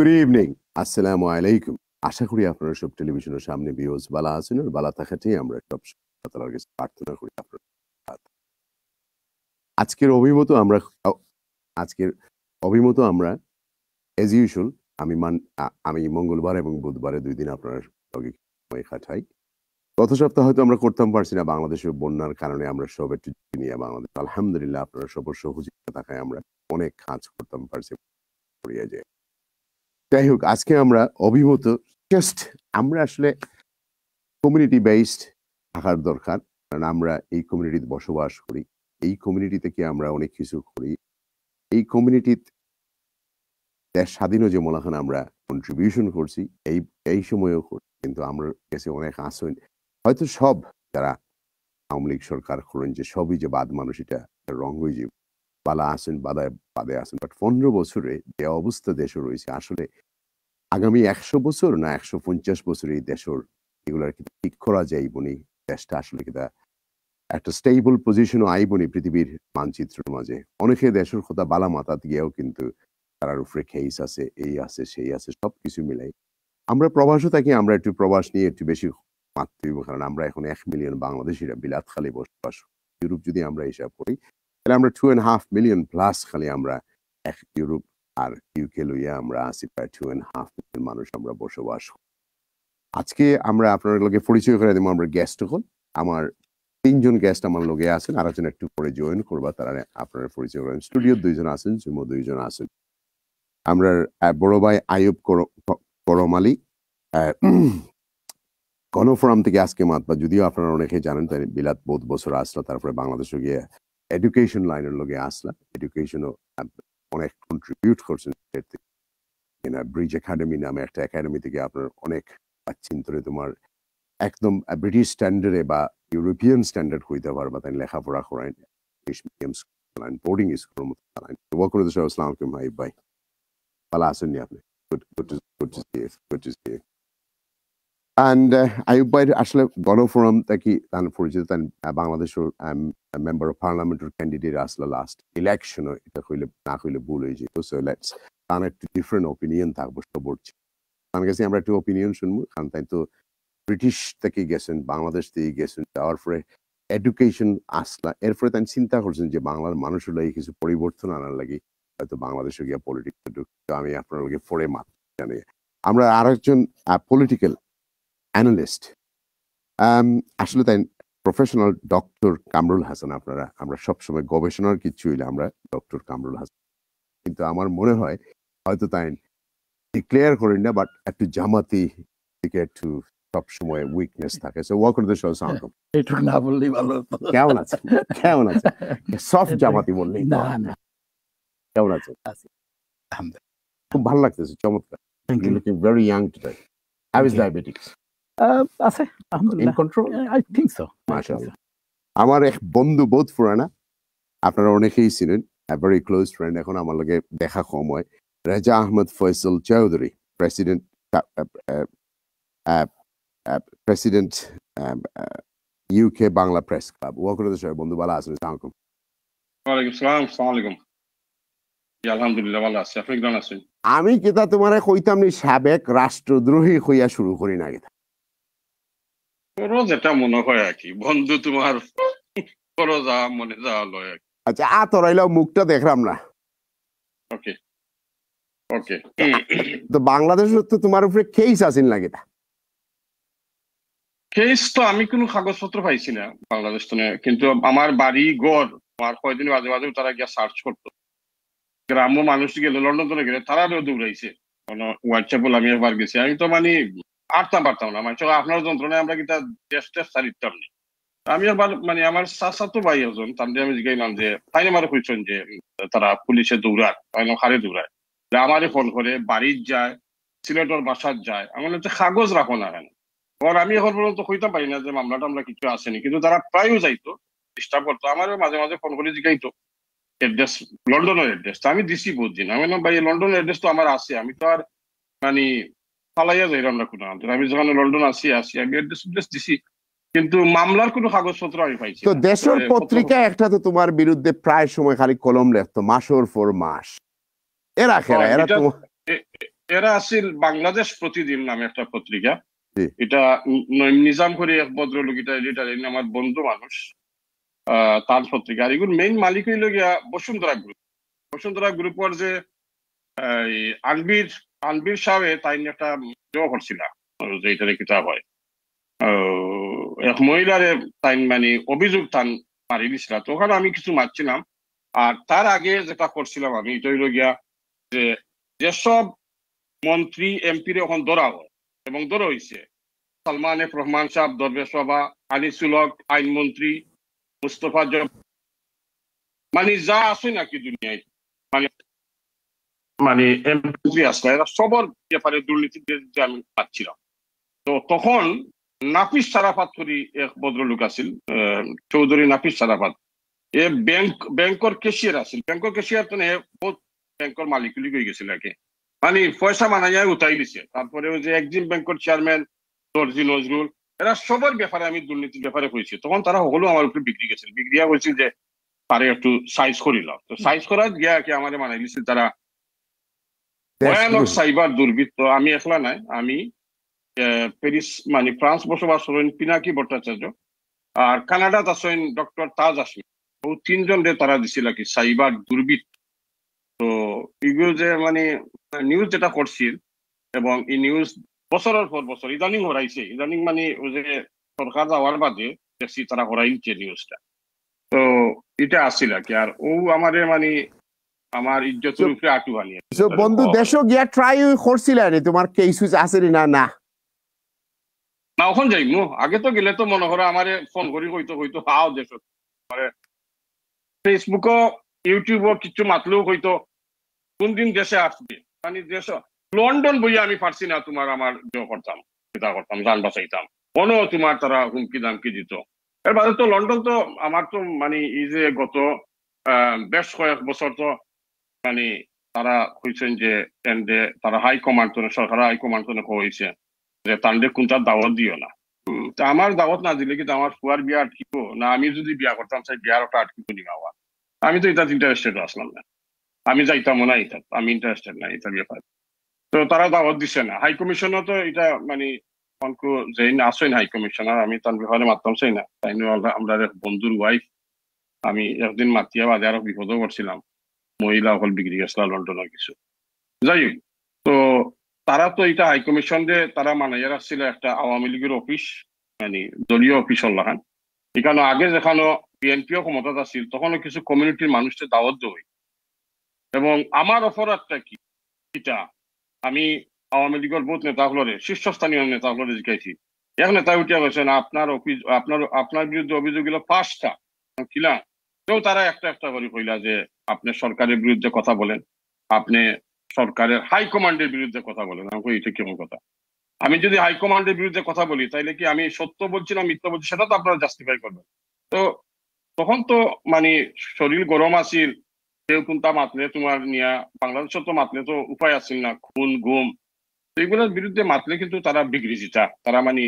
Good evening আসসালামু আলাইকুম আশা করি আপনারা সব টেলিভিশনের সামনে বিওজ বালা আছেন আর বালা থাকাতেই আমরা সব তালার কাছে প্রার্থনা করি আপনার আজকের অভিমত আমরা আজকের অভিমত আমরা এজ ইউজুয়াল আমি মান আমি মঙ্গলবার এবং বুধবারে দুই দিন আপনারা সঙ্গে সময় কাটাই গত সপ্তাহ হয়তো আমরা করতাম পারছি না বাংলাদেশের বন্যার কারণে আমরা সব একটু নিয়ে বাংলাদেশ আলহামদুলিল্লাহ আপনারা সবার সহযোগিতা থাকায় আমরা অনেক কাজ করতাম পারছি করিয়া যাই হোক আজকে আমরা অভিভূত জাস্ট আমরা আসলে কমিউনিটি বেসড থাকার দরকার কারণ আমরা এই কমিউনিটিতে বসবাস করি এই কমিউনিটি থেকে আমরা অনেক কিছু করি এই কমিউনিটিতে দেশ স্বাধীনও যে মনে আমরা কন্ট্রিবিউশন করছি এই এই সময়েও করি কিন্তু আমরা কাছে অনেক আসেন হয়তো সব যারা আওয়ামী লীগ সরকার করেন যে সবই যে বাদ মানুষ এটা রং হয়ে যাবে পালা আসেন বাদায় বাদে আসেন বাট পনেরো বছরে যে অবস্থা দেশ রয়েছে আসলে আগামী একশো বছর না একশো পঞ্চাশ বছর এই দেশের এগুলার কি ঠিক করা যায় বনি দেশটা আসলে কি একটা স্টেবল পজিশনও আইবনি পৃথিবীর মানচিত্রের মাঝে অনেকে দেশের কথা বালা মাথা গিয়েও কিন্তু তার উপরে খেইস আছে এই আছে সেই আছে সব কিছু মিলাই আমরা প্রবাসও থাকি আমরা একটু প্রবাস নিয়ে একটু বেশি মাতৃ কারণ আমরা এখন এক মিলিয়ন বাংলাদেশিরা বিলাত বসবাস ইউরোপ যদি আমরা হিসাব করি তাহলে আমরা two and half million plus খালি আমরা এক ইউরোপ আর ইউকে লইয়া আমরা আসি প্রায় টু অ্যান্ড হাফ মিলিয়ন মানুষ আমরা বসবাস আজকে আমরা আপনার লোকে পরিচয় করে দেবো আমরা গেস্ট হল আমার তিনজন গেস্ট আমার লোকে আছেন আর একজন একটু পরে জয়েন করবা তারা আপনারা পরিচয় করেন স্টুডিও দুইজন আছেন জুমো দুইজন আছেন আমরা বড় ভাই আয়ুব করম আলী গণফোরাম থেকে আজকে মাতবা যদিও আপনারা অনেকে জানেন তাই বিলাত বোধ বছর আসলো তারপরে বাংলাদেশে গিয়ে এডুকেশন লাইনের লগে আসলাম এডুকেশনও অনেক কন্ট্রিবিউট করছেন ব্রিজ একাডেমি নামে একটা একাডেমি থেকে আপনার অনেক পাচ্ছেন ধরে তোমার একদম ব্রিটিশ স্ট্যান্ডার্ডে বা ইউরোপিয়ান স্ট্যান্ডার্ড হইতে পারবা তাই লেখাপড়া করায় ইংলিশ মিডিয়াম স্কুল বোর্ডিং স্কুলের মতো চালান ওয়াকুর আসসালাম আলাইকুম ভাই ভাই ভালো আসেননি আপনি good good to good to see good to see And uh, Ayub Bhai আসলে গণফোরাম থেকে তার পরিচিত তার বাংলাদেশের মেম্বার অফ পার্লামেন্টের ক্যান্ডিডেট আসলে লাস্ট ইলেকশনও এটা হইলে না হইলে ভুল হয়ে যেত সো লেটস তার একটু ডিফারেন্ট অপিনিয়ন থাকবো সবর তার কাছে আমরা একটু অপিনিয়ন শুনবো কারণ তাই তো ব্রিটিশ থেকে গেছেন বাংলাদেশ থেকে গেছেন যাওয়ার পরে এডুকেশন আসলা এরপরে তাই চিন্তা করছেন যে বাংলার মানুষের লাগে কিছু পরিবর্তন আনার লাগে হয়তো বাংলাদেশে গিয়ে পলিটিক্স আমি আপনার পরে মাত্র জানি আমরা আরেকজন পলিটিক্যাল অ্যানালিস্ট um, আসলে তাই প্রফেশনাল ডক্টর কামরুল হাসান আপনারা আমরা সবসময় গবেষণার কিছু হইলে আমরা ডক্টর কামরুল হাসান কিন্তু আমার মনে হয় হয়তো তাই ডিক্লেয়ার করেন না বাট একটু জামাতি দিকে একটু সবসময় উইকনেস থাকে সো ওয়াক করতে সহ সাউন্ড একটু না বললেই ভালো কেমন আছে কেমন আছে সফট জামাতি বললেই না না কেমন আছে খুব ভালো লাগতেছে চমৎকার you looking very young today how is diabetics আছে আলহামদুলিল্লাহ কন্ট্রোল আই থিংক সো মাশাআল্লাহ আমার এক বন্ধু বোধ পুরানা আপনারা অনেকেই ছিলেন ভেরি ক্লোজ ফ্রেন্ড এখন আমার লগে দেখা কম হয় Reza Ahmed Faisal Chowdhury president president UK Bangla press club ওয়াকুর সাহেব বন্ধু ভালো আছেন সালাম আলাইকুম আলহামদুলিল্লাহ ভালো আছি আপনি কেমন আছেন আমি কিতা তোমার কইতাম নি সাবেক রাষ্ট্রদ্রোহী হইয়া শুরু করি না কেতা এটা মনে হয় আর কি বন্ধু তোমার মনে লয় আচ্ছা আ মুখটা দেখলাম না ওকে ওকে তো বাংলাদেশ তো তোমার উপরে কেস আছেন লাগে না কেস তো আমি কোনো কাগজপত্র পাইছি না বাংলাদেশ তো কিন্তু আমার বাড়ি ঘর আমার কয়দিন মাঝে মাঝে তারা গিয়া সার্চ করতো গ্রাম্য মানুষ গেলে লন্ডন গেলে তারা দৌড়াইছে হোয়াটসঅ্যাপ আমি একবার গেছি আমি তো মানে আটতাম পারতাম না মানে আপনার যন্ত্রণায় আমরা কিন্তু টেস্টে সারিতাম নি আমি আবার মানে আমার চাচা তো ভাই একজন তাদের আমি জিগাইলাম যে তাই আমার কইছেন যে তারা পুলিশে দৌড়ায় তাই হারে দৌড়ায় আমারে ফোন করে বাড়ির যায় সিলেটর বাসার যায় আমার হচ্ছে কাগজ রাখো না কেন আবার আমি এখন পর্যন্ত হইতে পারি না যে মামলা টামলা কিছু আসেনি কিন্তু তারা প্রায়ও যাইতো ডিস্টার্ব করতো আমারও মাঝে মাঝে ফোন করে জিগাইতো এড্রেস লন্ডনের এড্রেস তো আমি দিছি বহুদিন আমি ভাই লন্ডনের এড্রেস তো আমার আছে আমি তো আর মানে পালাইয়া যাই আমরা কোনো আমি যখন লন্ডন আসি আসি আমি দিছি কিন্তু মামলার কোনো কাগজপত্র আমি পাইছি তো দেশের পত্রিকা একটা তো তোমার বিরুদ্ধে প্রায় সময় খালি কলম মাস এরা খেলা এরা এরা আসিল বাংলাদেশ প্রতিদিন নামে একটা পত্রিকা এটা নিজাম করে এক ভদ্রলোক এটা এডিটার আমার বন্ধু মানুষ তার পত্রিকা আর এগুলো মেইন মালিক হইল গিয়া বসুন্ধরা গ্রুপ বসুন্ধরা গ্রুপের যে আনবির তানবির সাহেব তাই নিয়ে একটা ভিডিও করছিল যেটা কিতাব হয় এক মহিলার তাই মানে অভিযোগ তান মারি দিছিল তো ওখানে আমি কিছু মারছিলাম আর তার আগে যেটা করছিলাম আমি এটা হইল গিয়া যে যেসব মন্ত্রী এমপির এখন দরা হয় এবং ধরা হয়েছে সালমান এফ রহমান সাহ দরবেশ বাবা আনিসুল হক আইনমন্ত্রী মুস্তফা জ মানে যা আছে নাকি দুনিয়ায় মানে মানে এমপি আসলো এরা সবার ব্যাপারে দুর্নীতি আমি পাচ্ছিলাম তো তখন নাফিস সারাফাত করি এক ভদ্রলোক আছিল চৌধুরী নাফিস সারাফাত এ ব্যাংক ব্যাংকর ক্যাশিয়ার আছিল ব্যাংকর ক্যাশিয়ার তো বহুত ব্যাংকর মালিক কই গেছিল আগে মানে পয়সা মানা যায় উঠাই দিছে তারপরে ওই যে একজিম ব্যাংকর চেয়ারম্যান দর্জি নজরুল এরা সবার ব্যাপারে আমি দুর্নীতির ব্যাপারে কইছি তখন তারা হলো আমার উপরে বিক্রি গেছিল বিক্রিয়া কইছিল যে পারে একটু সাইজ করিল তো সাইজ করার গিয়া কি আমাদের মানাই দিয়েছিল তারা ভয়ানক সাইবার দুর্বৃত্ত আমি একলা নাই আমি প্যারিস মানে ফ্রান্স বসবাস করেন পিনাকি ভট্টাচার্য আর কানাডাত আছেন ডক্টর তাজ আসমি ও তিনজন রে তারা দিছিল কি সাইবার দুর্বৃত্ত তো এগুলো যে মানে নিউজ যেটা করছিল এবং এই নিউজ বছরের পর বছর ইদানিং হরাইছে ইদানিং মানে ওই যে সরকার যাওয়ার বাদে দেখছি তারা হরাইছে নিউজটা তো এটা আসছিল কি আর ও আমাদের মানে আমার ইজ্জত উপরে আটু বানিয়ে সো বন্ধু oh. দেশো গিয়া ট্রাই করছিলা রে তোমার কেস আছে না না না যাই মু আগে তো গেলে তো মনে করো আমারে ফোন করি কইতো কইতো মানে ফেসবুক ইউটিউব কিছু কইতো কোন দিন দেশে আসবে মানে দেশ লন্ডন বই আমি পারছি না তোমার আমার জো ইয়ে করতাম চিন্তা করতাম গান বাঁচাইতাম কোনো তোমার তারা হুমকি দামকি দিত এর বাদে তো লন্ডন তো আমার তো মানে এই যে গত বেশ কয়েক বছর তো মানে তারা কইছেন যে এন্ডে তারা হাই কমান্ড সরকার হাই কমান্ড তো কইছে যে তান্ডে কোনটা দাওয়াত দিও না তা আমার দাওয়াত না দিলে কিন্তু আমার ফুয়ার বিয়া আটকিব না আমি যদি বিয়া করতাম সেই বিয়ার ওটা আটকিব নিবা আমি তো এটা ইন্টারেস্টেড আসলাম না আমি যাইতাম না এটা আমি ইন্টারেস্টেড না এটা ব্যাপার তো তারা দাওয়াত দিছে না হাই কমিশনও তো এটা মানে অনকু যেই না আসেন হাই কমিশনার আমি তার ব্যাপারে মাতাম সেই না তাই আমরা বন্ধুর ওয়াইফ আমি একদিন মাতিয়া বাজারও বিপদও করছিলাম মহিলা অকল গেছিল লন্ডনের কিছু যাই হোক তো তারা তো এটা হাই কমিশন যে তারা মানাইয়ার আসছিল একটা আওয়ামী লীগের অফিস মানে দলীয় অফিস লাগান হ্যাঁ? এখানে আগে যেখানে বিএনপিও ক্ষমতা আসছিল তখনও কিছু কমিউনিটির মানুষের দাওয়াত দেওয়া এবং আমার অপরাধটা কি এটা আমি আওয়ামী লীগের বহুত হলরে শীর্ষস্থানীয় হলরে জিকাইছি এক নেতা উঠিয়া গেছেন আপনার অফিস আপনার আপনার বিরুদ্ধে অভিযোগ গুলো পাঁচটা কিলা তো তারা একটা একটা করে কইলা যে আপনি সরকারের বিরুদ্ধে কথা বলেন আপনি সরকারের হাইকমান্ডের বিরুদ্ধে কথা বলেন আমাকে এটা কেমন কথা আমি যদি হাইকমান্ডের বিরুদ্ধে কথা বলি তাইলে কি আমি সত্য বলছি না মিথ্যা বলছি সেটা তো আপনারা জাস্টিফাই করবেন তো তখন তো মানে শরীর গরম আসিল কেউ কোনটা মাতলে তোমার নিয়া বাংলাদেশ তো মাতলে তো উপায় আসিল না খুন গুম এইগুলোর বিরুদ্ধে মাতলে কিন্তু তারা বিগড়ি জিতা তারা মানে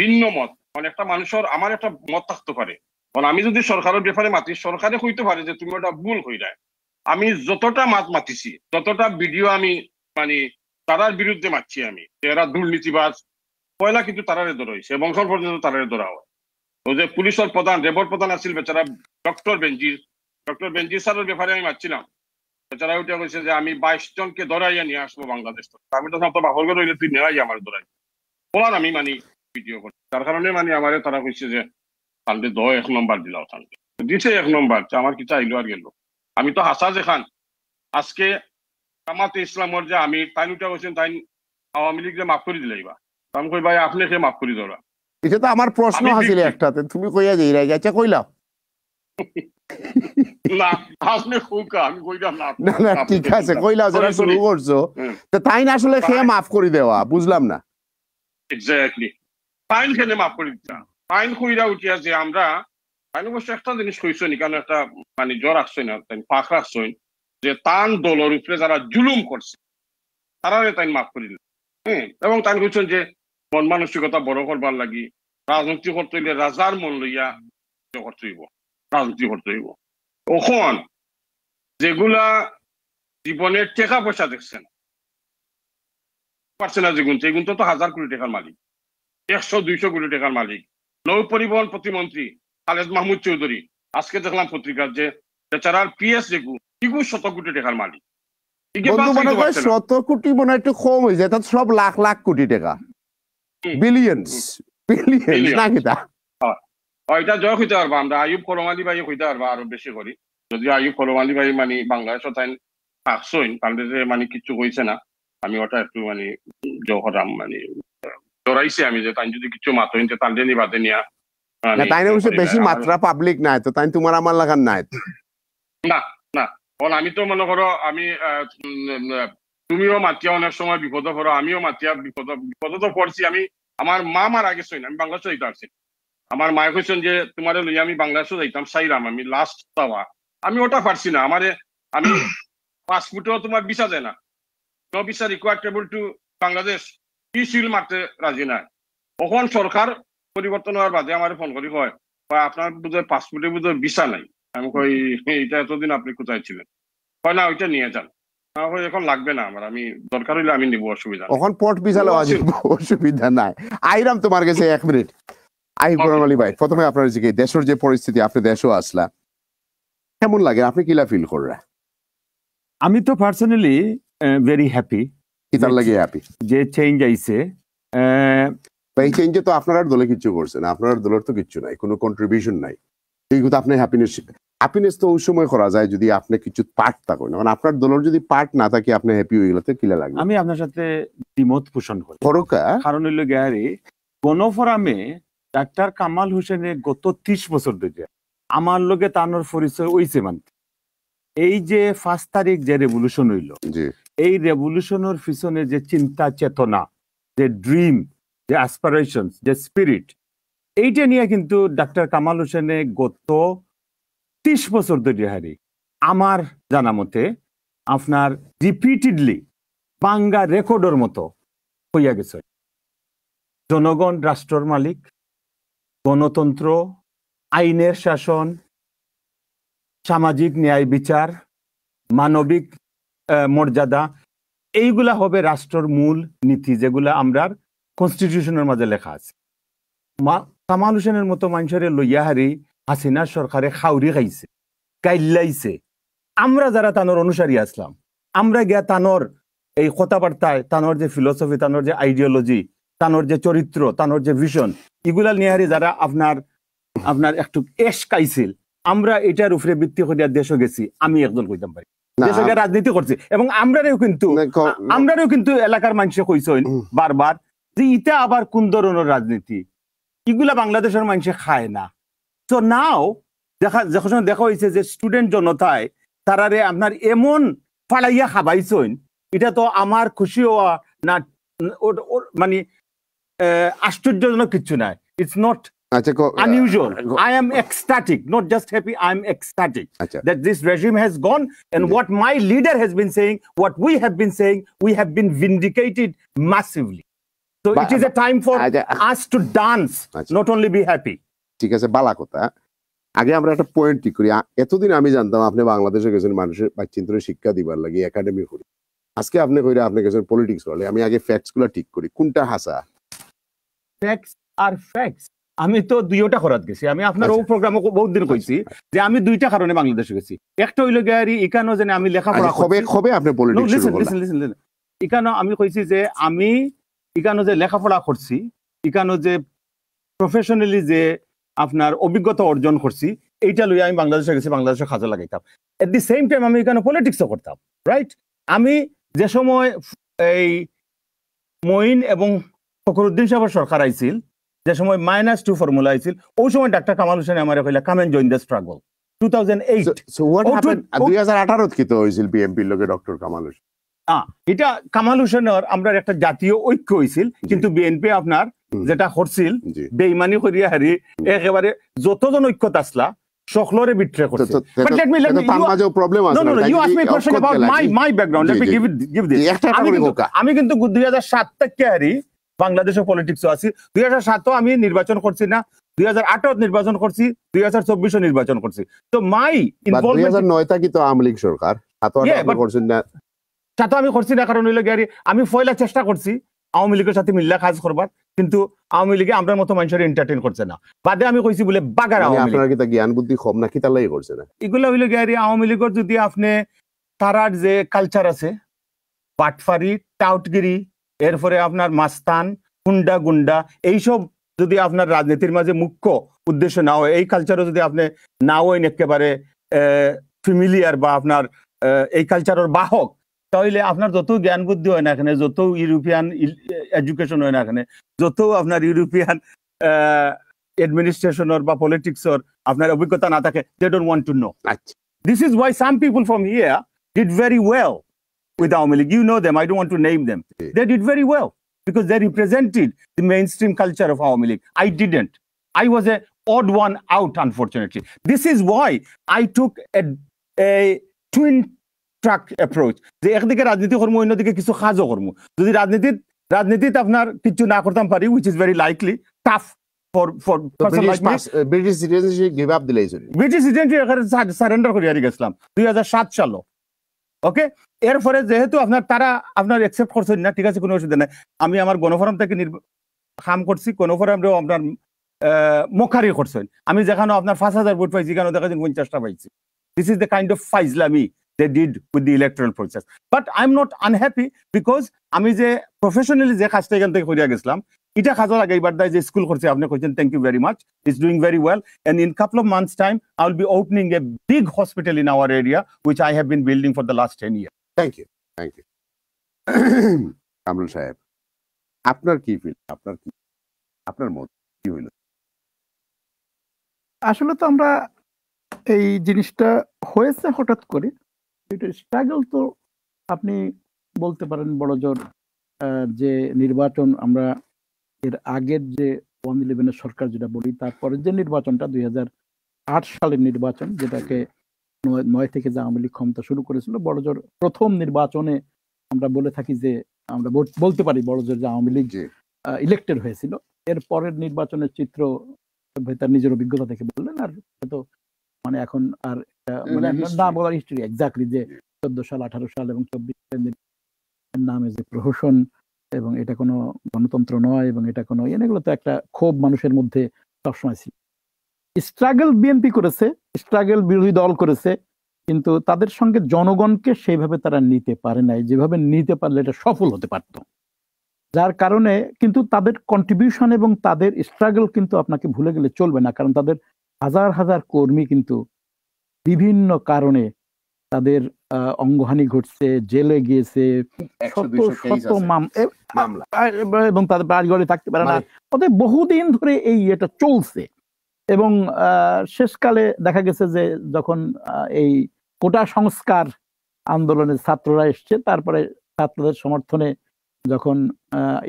ভিন্ন মত মানে একটা মানুষের আমার একটা মত থাকতে পারে কারণ আমি যদি সরকারের ব্যাপারে মাতি সরকারে হইতে পারে যে তুমি ওটা ভুল হইরায় আমি যতটা মাত মাতিছি ততটা ভিডিও আমি মানে তারার বিরুদ্ধে মাতছি আমি এরা দুর্নীতিবাজ পয়লা কিন্তু তারারে ধরা হয়েছে এবং পর্যন্ত তারারে ধরা হয় ও যে পুলিশের প্রধান রেবর প্রধান আছিল বেচারা ডক্টর বেঞ্জির ডক্টর বেঞ্জির স্যারের ব্যাপারে আমি মাতছিলাম বেচারা ওইটা বলছে যে আমি বাইশ জনকে ধরাই নিয়ে আসবো বাংলাদেশ আমি তো আপনার বাহর করে তুই নেওয়াই আমার ধরাই বলার আমি মানে ভিডিও করছি তার কারণে মানে আমার তারা কইছে যে তাহলে দ এক নম্বর দিলাও তাহলে দিছে এক নম্বর আমার কি চাইলো আর গেল আমি তো হাসা যে খান আজকে কামাতে ইসলামর যে আমি তাই উঠা বলছেন তাই আওয়ামী লীগ যে মাফ করে দিলে এবার আমি কই ভাই আপনি কে মাফ করে ধরা এটা তো আমার প্রশ্ন হাসিলে একটাতে তুমি কইয়া যাই রাই গেছে আচ্ছা কইলা না আপনি খুকা আমি কইলাম না না ঠিক আছে কইলাও যারা শুরু করছো তো তাই না আসলে খেয়ে মাফ করে দেওয়া বুঝলাম না এক্স্যাক্টলি তাই খেয়ে মাফ করে দিতে আইন খুঁড়া উঠিয়া যে আমরা আইন অবশ্য একটা জিনিস নি কারণ একটা মানে জ্বর না তাই পাখ রাখছেন যে তান দলের উপরে যারা জুলুম করছে তারা তাই মাফ করিলেন হ্যাঁ এবং তাই কইছেন যে মন মানসিকতা বড় করবার লাগি রাজনীতি করতে হইলে রাজার মন লইয়া করতে হইব রাজনীতি করতে হইব ওখন যেগুলা জীবনের টেকা পয়সা দেখছেন পারছে না যেগুন সেগুন তো হাজার কোটি টাকার মালিক একশো দুইশো কোটি টাকার মালিক নৌ পরিবহন প্রতিমন্ত্রী খালেদ মাহমুদ চৌধুরী আজকে দেখলাম পত্রিকার যে বেচারার পিএস রেগু ইগু শত কোটি টাকার মালিক মানে এটা জয় যদি মানে মানে কিছু হয়েছে না আমি ওটা একটু মানে জহরাম মানে ডরাইছি আমি যে তাই যদি কিছু মাতো দেনি না মানে তাই না বেশি মাত্রা পাবলিক নাই তো তাই তোমার আমার লাগান নাই না না আমি তো মনে করো আমি তুমিও মাতিয়া অনেক সময় বিপদ আমিও মাতিয়া বিপদ বিপদ তো পড়ছি আমি আমার মা মারা আমি বাংলাদেশে যাইতে আসছি আমার যে তোমার লইয়া আমি বাংলাদেশে যাইতাম সাইরাম আমি লাস্ট তাওয়া আমি ওটা পারছি না আমারে আমি পাসপোর্টেও তোমার ভিসা যায় না no visa requirable to Bangladesh ইস্যুল মারতে রাজি নাই অখন সরকার পরিবর্তন হওয়ার বাদে আমার ফোন করি হয় বা আপনার বোধহয় পাসপোর্টে বুঝে ভিসা নাই আমি কই এটা এতদিন আপনি কোথায় ছিলেন হয় না ওইটা নিয়ে যান এখন লাগবে না আমার আমি দরকার হইলে আমি নিব অসুবিধা এখন পোর্ট ভিসা লওয়া অসুবিধা নাই আইরাম তোমার কাছে এক মিনিট আহিব আলী ভাই প্রথমে আপনার যে দেশের যে পরিস্থিতি আপনি দেশও আসলা কেমন লাগে আপনি কিলা ফিল কররা আমি তো পার্সোনালি ভেরি হ্যাপি লাগে হ্যাপি যে চেঞ্জ আইছে এই চেঞ্জে তো আপনার আর দলে কিছু করছে না আপনার দলের তো কিছু নাই কোনো কন্ট্রিবিউশন নাই কিন্তু আপনি হ্যাপিনেস হ্যাপিনেস তো ওই সময় করা যায় যদি আপনি কিছু পার্ট মানে আপনার দলের যদি পার্ট না থাকে আপনি হ্যাপি হয়ে গেলে কিলা লাগবে আমি আপনার সাথে দ্বিমত পোষণ করি ফরকা কারণ গ্যারি গণফোরামে ডাক্তার কামাল হোসেনে গত ত্রিশ বছর ধরে আমার লোকে তানোর পরিচয় ওইছে মানতে এই যে ফার্স্ট তারিখ যে রেভলিউশন হইল এই রেভলিউশনের পিছনে যে চিন্তা চেতনা যে ড্রিম যে অ্যাসপারেশন যে স্পিরিট এইটা নিয়ে কিন্তু ডাক্তার কামাল হোসেনে গত তিরিশ বছর ধরে হারি আমার জানা মতে আপনার রিপিটেডলি বাংলা রেকর্ডের মতো হইয়া গেছে জনগণ রাষ্ট্রর মালিক গণতন্ত্র আইনের শাসন সামাজিক ন্যায় বিচার মানবিক মর্যাদা এইগুলা হবে রাষ্ট্রর মূল নীতি যেগুলা আমরার কনস্টিটিউশনের মাঝে লেখা আছে কামাল হোসেনের মতো মানুষের লইয়াহারি হাসিনা সরকারে খাউরি খাইছে গাইল্লাইছে আমরা যারা তানোর অনুসারী আসলাম আমরা গিয়া তানোর এই কথাবার্তায় তানোর যে ফিলোসফি তানোর যে আইডিওলজি তানোর যে চরিত্র তানোর যে ভিশন ইগুলা নিহারি যারা আপনার আপনার একটু এস কাইছিল আমরা এটার উপরে বৃত্তি করিয়া দেশও গেছি আমি একজন কইতাম পারি রাজনীতি করছে এবং আমরাও কিন্তু আমরাও কিন্তু এলাকার মানুষে কইছেন বারবার যে ইটা আবার কোন ধরনের রাজনীতি এগুলা বাংলাদেশের মানুষে খায় না তো নাও দেখা যখন দেখা হয়েছে যে স্টুডেন্ট জনতায় তারা রে আপনার এমন ফালাইয়া খাবাইছেন এটা তো আমার খুশি হওয়া না মানে আশ্চর্যজনক কিছু নাই ইটস নট আচ্ছা unusual I am ecstatic not just happy I am ecstatic that this regime has gone leader has been saying what we have been saying we have been vindicated massively so it is time for us to dance not only be happy ঠিক আছে বালা কথা আগে আমরা একটা point ঠিক করি এতদিন আমি জানতাম আপনি বাংলাদেশে গেছেন মানুষের বাচ্চিন্তরে শিক্ষা দিবার লাগে একাডেমি করি আজকে আপনি কইরে আপনি গেছেন পলিটিক্স বলে আমি আগে ফ্যাক্টস গুলো ঠিক করি কোনটা হাসা ফ্যাক্টস আর ফ্যাক্টস আমি তো দুইটা খরাত গেছি আমি আপনার আচ্ছা। ও প্রোগ্রাম বহুত দিন কইছি আচ্ছা। যে আমি দুইটা কারণে বাংলাদেশ গেছি একটা হইলো গাড়ি ইকানো জানে আমি লেখাপড়া আচ্ছা, কবে কবে আপনি পলিটিক্স ইকানো আমি কইছি যে আমি ইকানো যে লেখাপড়া করছি ইকানো যে প্রফেশনালি যে আপনার অভিজ্ঞতা অর্জন করছি এইটা লই আমি বাংলাদেশে গেছি বাংলাদেশে খাজা লাগাইতাম এট দি সেম টাইম আমি ইকানো পলিটিক্সও করতাম রাইট আমি যে সময় এই মঈন এবং ফখরুদ্দিন সাহেবের সরকার আইছিল যে সময় মাইনাস টু ফর্মুলা হয়েছিল ওই সময় ডাক্তার কামাল হোসেন আমার কইলা কামেন জয়েন দ্য স্ট্রাগল দুই হাজার আঠারোত জাতীয় ঐক্য কিন্তু বিএনপি যেটা বেইমানি যতজন ঐক্যত আমি কিন্তু থেকে হারি বাংলাদেশের পলিটিক্সও আছে দুই হাজার সাতও আমি নির্বাচন করছি না দুই হাজার আঠারো নির্বাচন করছি দুই হাজার চব্বিশও নির্বাচন করছি তো মাই তো আওয়ামী লীগ সরকার আমি করছি না কারণ আমি ফয়লা চেষ্টা করছি আওয়ামী লীগের সাথে মিল্লা কাজ করবার কিন্তু আওয়ামী লীগে আমরা মতো মানুষের করছে না বাদে আমি কইছি বলে বাগার মানে কি জ্ঞান বুদ্ধি কম না কি তালাই করছে না এগুলা হইলো গ্যারি আওয়ামী লীগের যদি আপনি তারার যে কালচার আছে পাটফারি টাউটগিরি এরপরে আপনার মাস্তান হুন্ডা গুন্ডা এইসব যদি আপনার রাজনীতির মাঝে মুখ্য উদ্দেশ্য না হয় এই কালচারও যদি আপনি না হইন একেবারে ফিমিলিয়ার বা আপনার এই কালচারের বাহক তাহলে আপনার যত জ্ঞান বুদ্ধি হয় না এখানে যত ইউরোপিয়ান এডুকেশন হয় না এখানে যত আপনার ইউরোপিয়ান অ্যাডমিনিস্ট্রেশনের বা পলিটিক্সর আপনার অভিজ্ঞতা না থাকে they don't want to know আচ্ছা this is why some people from here did very well with Awami You know them. I don't want to name them. They did very well because they represented the mainstream culture of Awami League. I didn't. I was a odd one out, unfortunately. This is why I took a, a twin track approach একদিকে রাজনীতি অন্যদিকে কিছু সাজও কর্ম যদি রাজনীতির রাজনীতিতে আপনার কিছু না করতাম পারি which is very likely tough for for British citizenship give up দিলেই ব্রিটিশ সিটিজেনশিপ সারেন্ডার করে হারিয়ে গেছিলাম দুই হাজার সাত সালও ওকে এরপরে যেহেতু আপনার তারা আপনার একসেপ্ট করছেন না ঠিক আছে কোনো অসুবিধা নাই আমি আমার গণফোরাম থেকে কাম করছি গণফোরাম আপনার মোকারি করছেন আমি যেখানে আপনার পাঁচ হাজার ভোট পাইছি কেন দেখা যায় পঞ্চাশটা পাইছি this is the kind of ফাইজলামি they did with the electoral process but I am not unhappy because আমি যে প্রফেশনালি যে কাজটা এখান থেকে করিয়া গেছিলাম এটা কাজের আগে এবার দায় যে স্কুল করছে আপনি কইছেন thank you very much it's doing very well and in couple of months time I will be opening a big hospital in our area which I have been building for the last ten year thank you thank you Kamrul সাহেব আপনার কি feel আপনার কি আপনার মত কি হইল আসলে তো আমরা এই জিনিসটা হয়েছে হঠাৎ করে এটা স্ট্রাগল তো আপনি বলতে পারেন বড় জোর যে নির্বাচন আমরা এর আগের যে ওয়ান ইলেভেনের সরকার যেটা বলি তারপরে যে নির্বাচনটা দুই সালের নির্বাচন যেটাকে নয় থেকে যে আওয়ামী লীগ ক্ষমতা শুরু করেছিল বড় জোর প্রথম নির্বাচনে আমরা বলে থাকি যে আমরা বলতে পারি বড় জোর যে আওয়ামী লীগ ইলেক্টেড হয়েছিল এর পরের নির্বাচনের চিত্র তার নিজের অভিজ্ঞতা থেকে বললেন আর হয়তো মানে এখন আর মানে না বলার হিস্ট্রি এক্স্যাক্টলি যে চোদ্দ সাল আঠারো সাল এবং চব্বিশ নামে যে প্রহসন এবং এটা কোনো গণতন্ত্র নয় এবং এটা কোনো এগুলো তো একটা ক্ষোভ মানুষের মধ্যে সবসময় ছিল স্ট্রাগল বিএনপি করেছে স্ট্রাগল বিরোধী দল করেছে কিন্তু তাদের সঙ্গে জনগণকে সেইভাবে তারা নিতে পারে নাই যেভাবে নিতে পারলে এটা সফল হতে পারত যার কারণে কিন্তু তাদের কন্ট্রিবিউশন এবং তাদের স্ট্রাগল কিন্তু আপনাকে ভুলে গেলে চলবে না কারণ তাদের হাজার হাজার কর্মী কিন্তু বিভিন্ন কারণে তাদের অঙ্গহানি ঘটছে জেলে গিয়েছে শত শত মামলা এবং তাদের বাড়িঘরে থাকতে পারে না ওদের মানে বহুদিন ধরে এই এটা চলছে এবং শেষকালে দেখা গেছে যে যখন এই কোটা সংস্কার আন্দোলনের ছাত্ররা এসছে তারপরে ছাত্রদের সমর্থনে যখন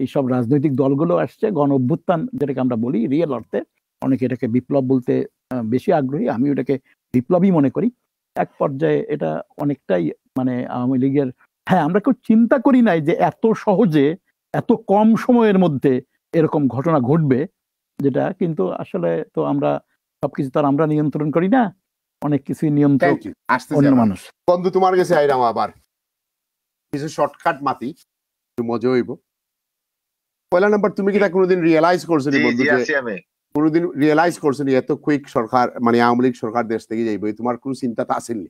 এইসব রাজনৈতিক দলগুলো আসছে গণ অভ্যুত্থান যেটাকে আমরা বলি রিয়েল অর্থে অনেকে এটাকে বিপ্লব বলতে বেশি আগ্রহী আমি ওটাকে বিপ্লবই মনে করি এক পর্যায়ে এটা অনেকটাই মানে আওয়ামী লীগের হ্যাঁ আমরা কেউ চিন্তা করি নাই যে এত সহজে এত কম সময়ের মধ্যে এরকম ঘটনা ঘটবে যেটা কিন্তু আসলে তো আমরা সবকিছু তো আমরা নিয়ন্ত্রণ করি না অনেক কিছুই নিয়ন্ত্রণ অন্য মানুষ বন্ধু তোমার কাছে আইরাম আবার কিছু শর্টকাট মাতি মজা হইব পয়লা নাম্বার তুমি কি না কোনোদিন রিয়েলাইজ করছো নি বন্ধু যে কোনোদিন রিয়েলাইজ করছো নি এত কুইক সরকার মানে আওয়ামী লীগ সরকার দেশ থেকে যাইবে তোমার কোনো তা আসেনি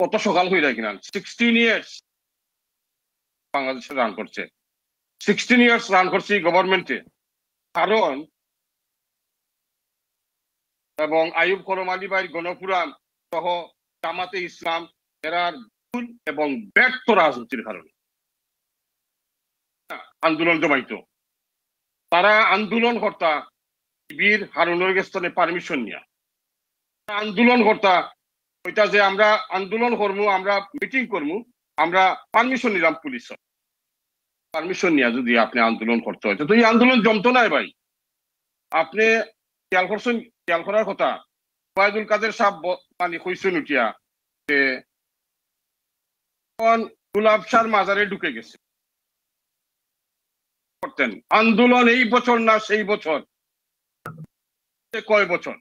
কত সকাল হয়ে যায় কিনা সিক্সটিন ইয়ার্স বাংলাদেশে রান করছে সিক্সটিন ইয়ার্স রান করছি গভর্নমেন্টে কারণ এবং আয়ুব করম আলী ভাই গণপুরাণ সহ জামাতে ইসলাম এরা ভুল এবং ব্যর্থ রাজনীতির কারণে আন্দোলন জমাইত তারা আন্দোলন কর্তা বীর হারুনুর গেস্তানে পারমিশন নিয়া আন্দোলন কর্তা ওইটা যে আমরা আন্দোলন করবো আমরা মিটিং করবো আমরা পারমিশন নিলাম পুলিশ পারমিশন নিয়ে যদি আপনি আন্দোলন করতে হয় তো এই আন্দোলন জমতো নাই ভাই আপনি খেয়াল করছেন খেয়াল করার কথা ওয়াইদুল কাদের সাহ মানে কইছেন উঠিয়া যে গুলাব শাহ মাজারে ঢুকে গেছে করতেন আন্দোলন এই বছর না সেই বছর কয় বছর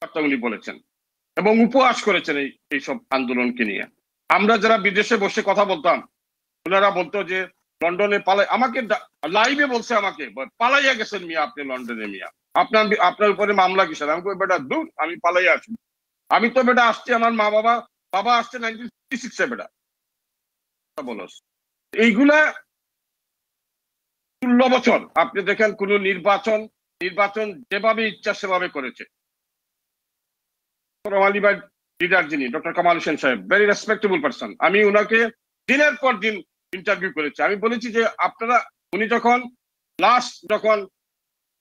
বার্তাগুলি বলেছেন এবং উপহাস করেছেন এই এইসব আন্দোলনকে নিয়ে আমরা যারা বিদেশে বসে কথা বলতাম ওনারা বলতো যে লন্ডনে পালাই আমাকে লাইভে বলছে আমাকে পালাইয়া গেছেন মিয়া আপনি লন্ডনে মিয়া আপনার আপনার উপরে মামলা কিসের আমি বেটা দূর আমি পালাইয়া আসি আমি তো বেটা আসছি আমার মা বাবা বাবা আসছে নাইনটিন ফিফটি সিক্সে বেটা বলস এইগুলা ষোল বছর আপনি দেখেন কোন নির্বাচন নির্বাচন যেভাবে ইচ্ছা সেভাবে করেছে লিডার যিনি ডক্টর কামাল হোসেন সাহেব ভেরি রেসপেক্টেবল পার্সন আমি ওনাকে দিনের পর দিন ইন্টারভিউ করেছে আমি বলেছি যে আপনারা উনি যখন লাস্ট যখন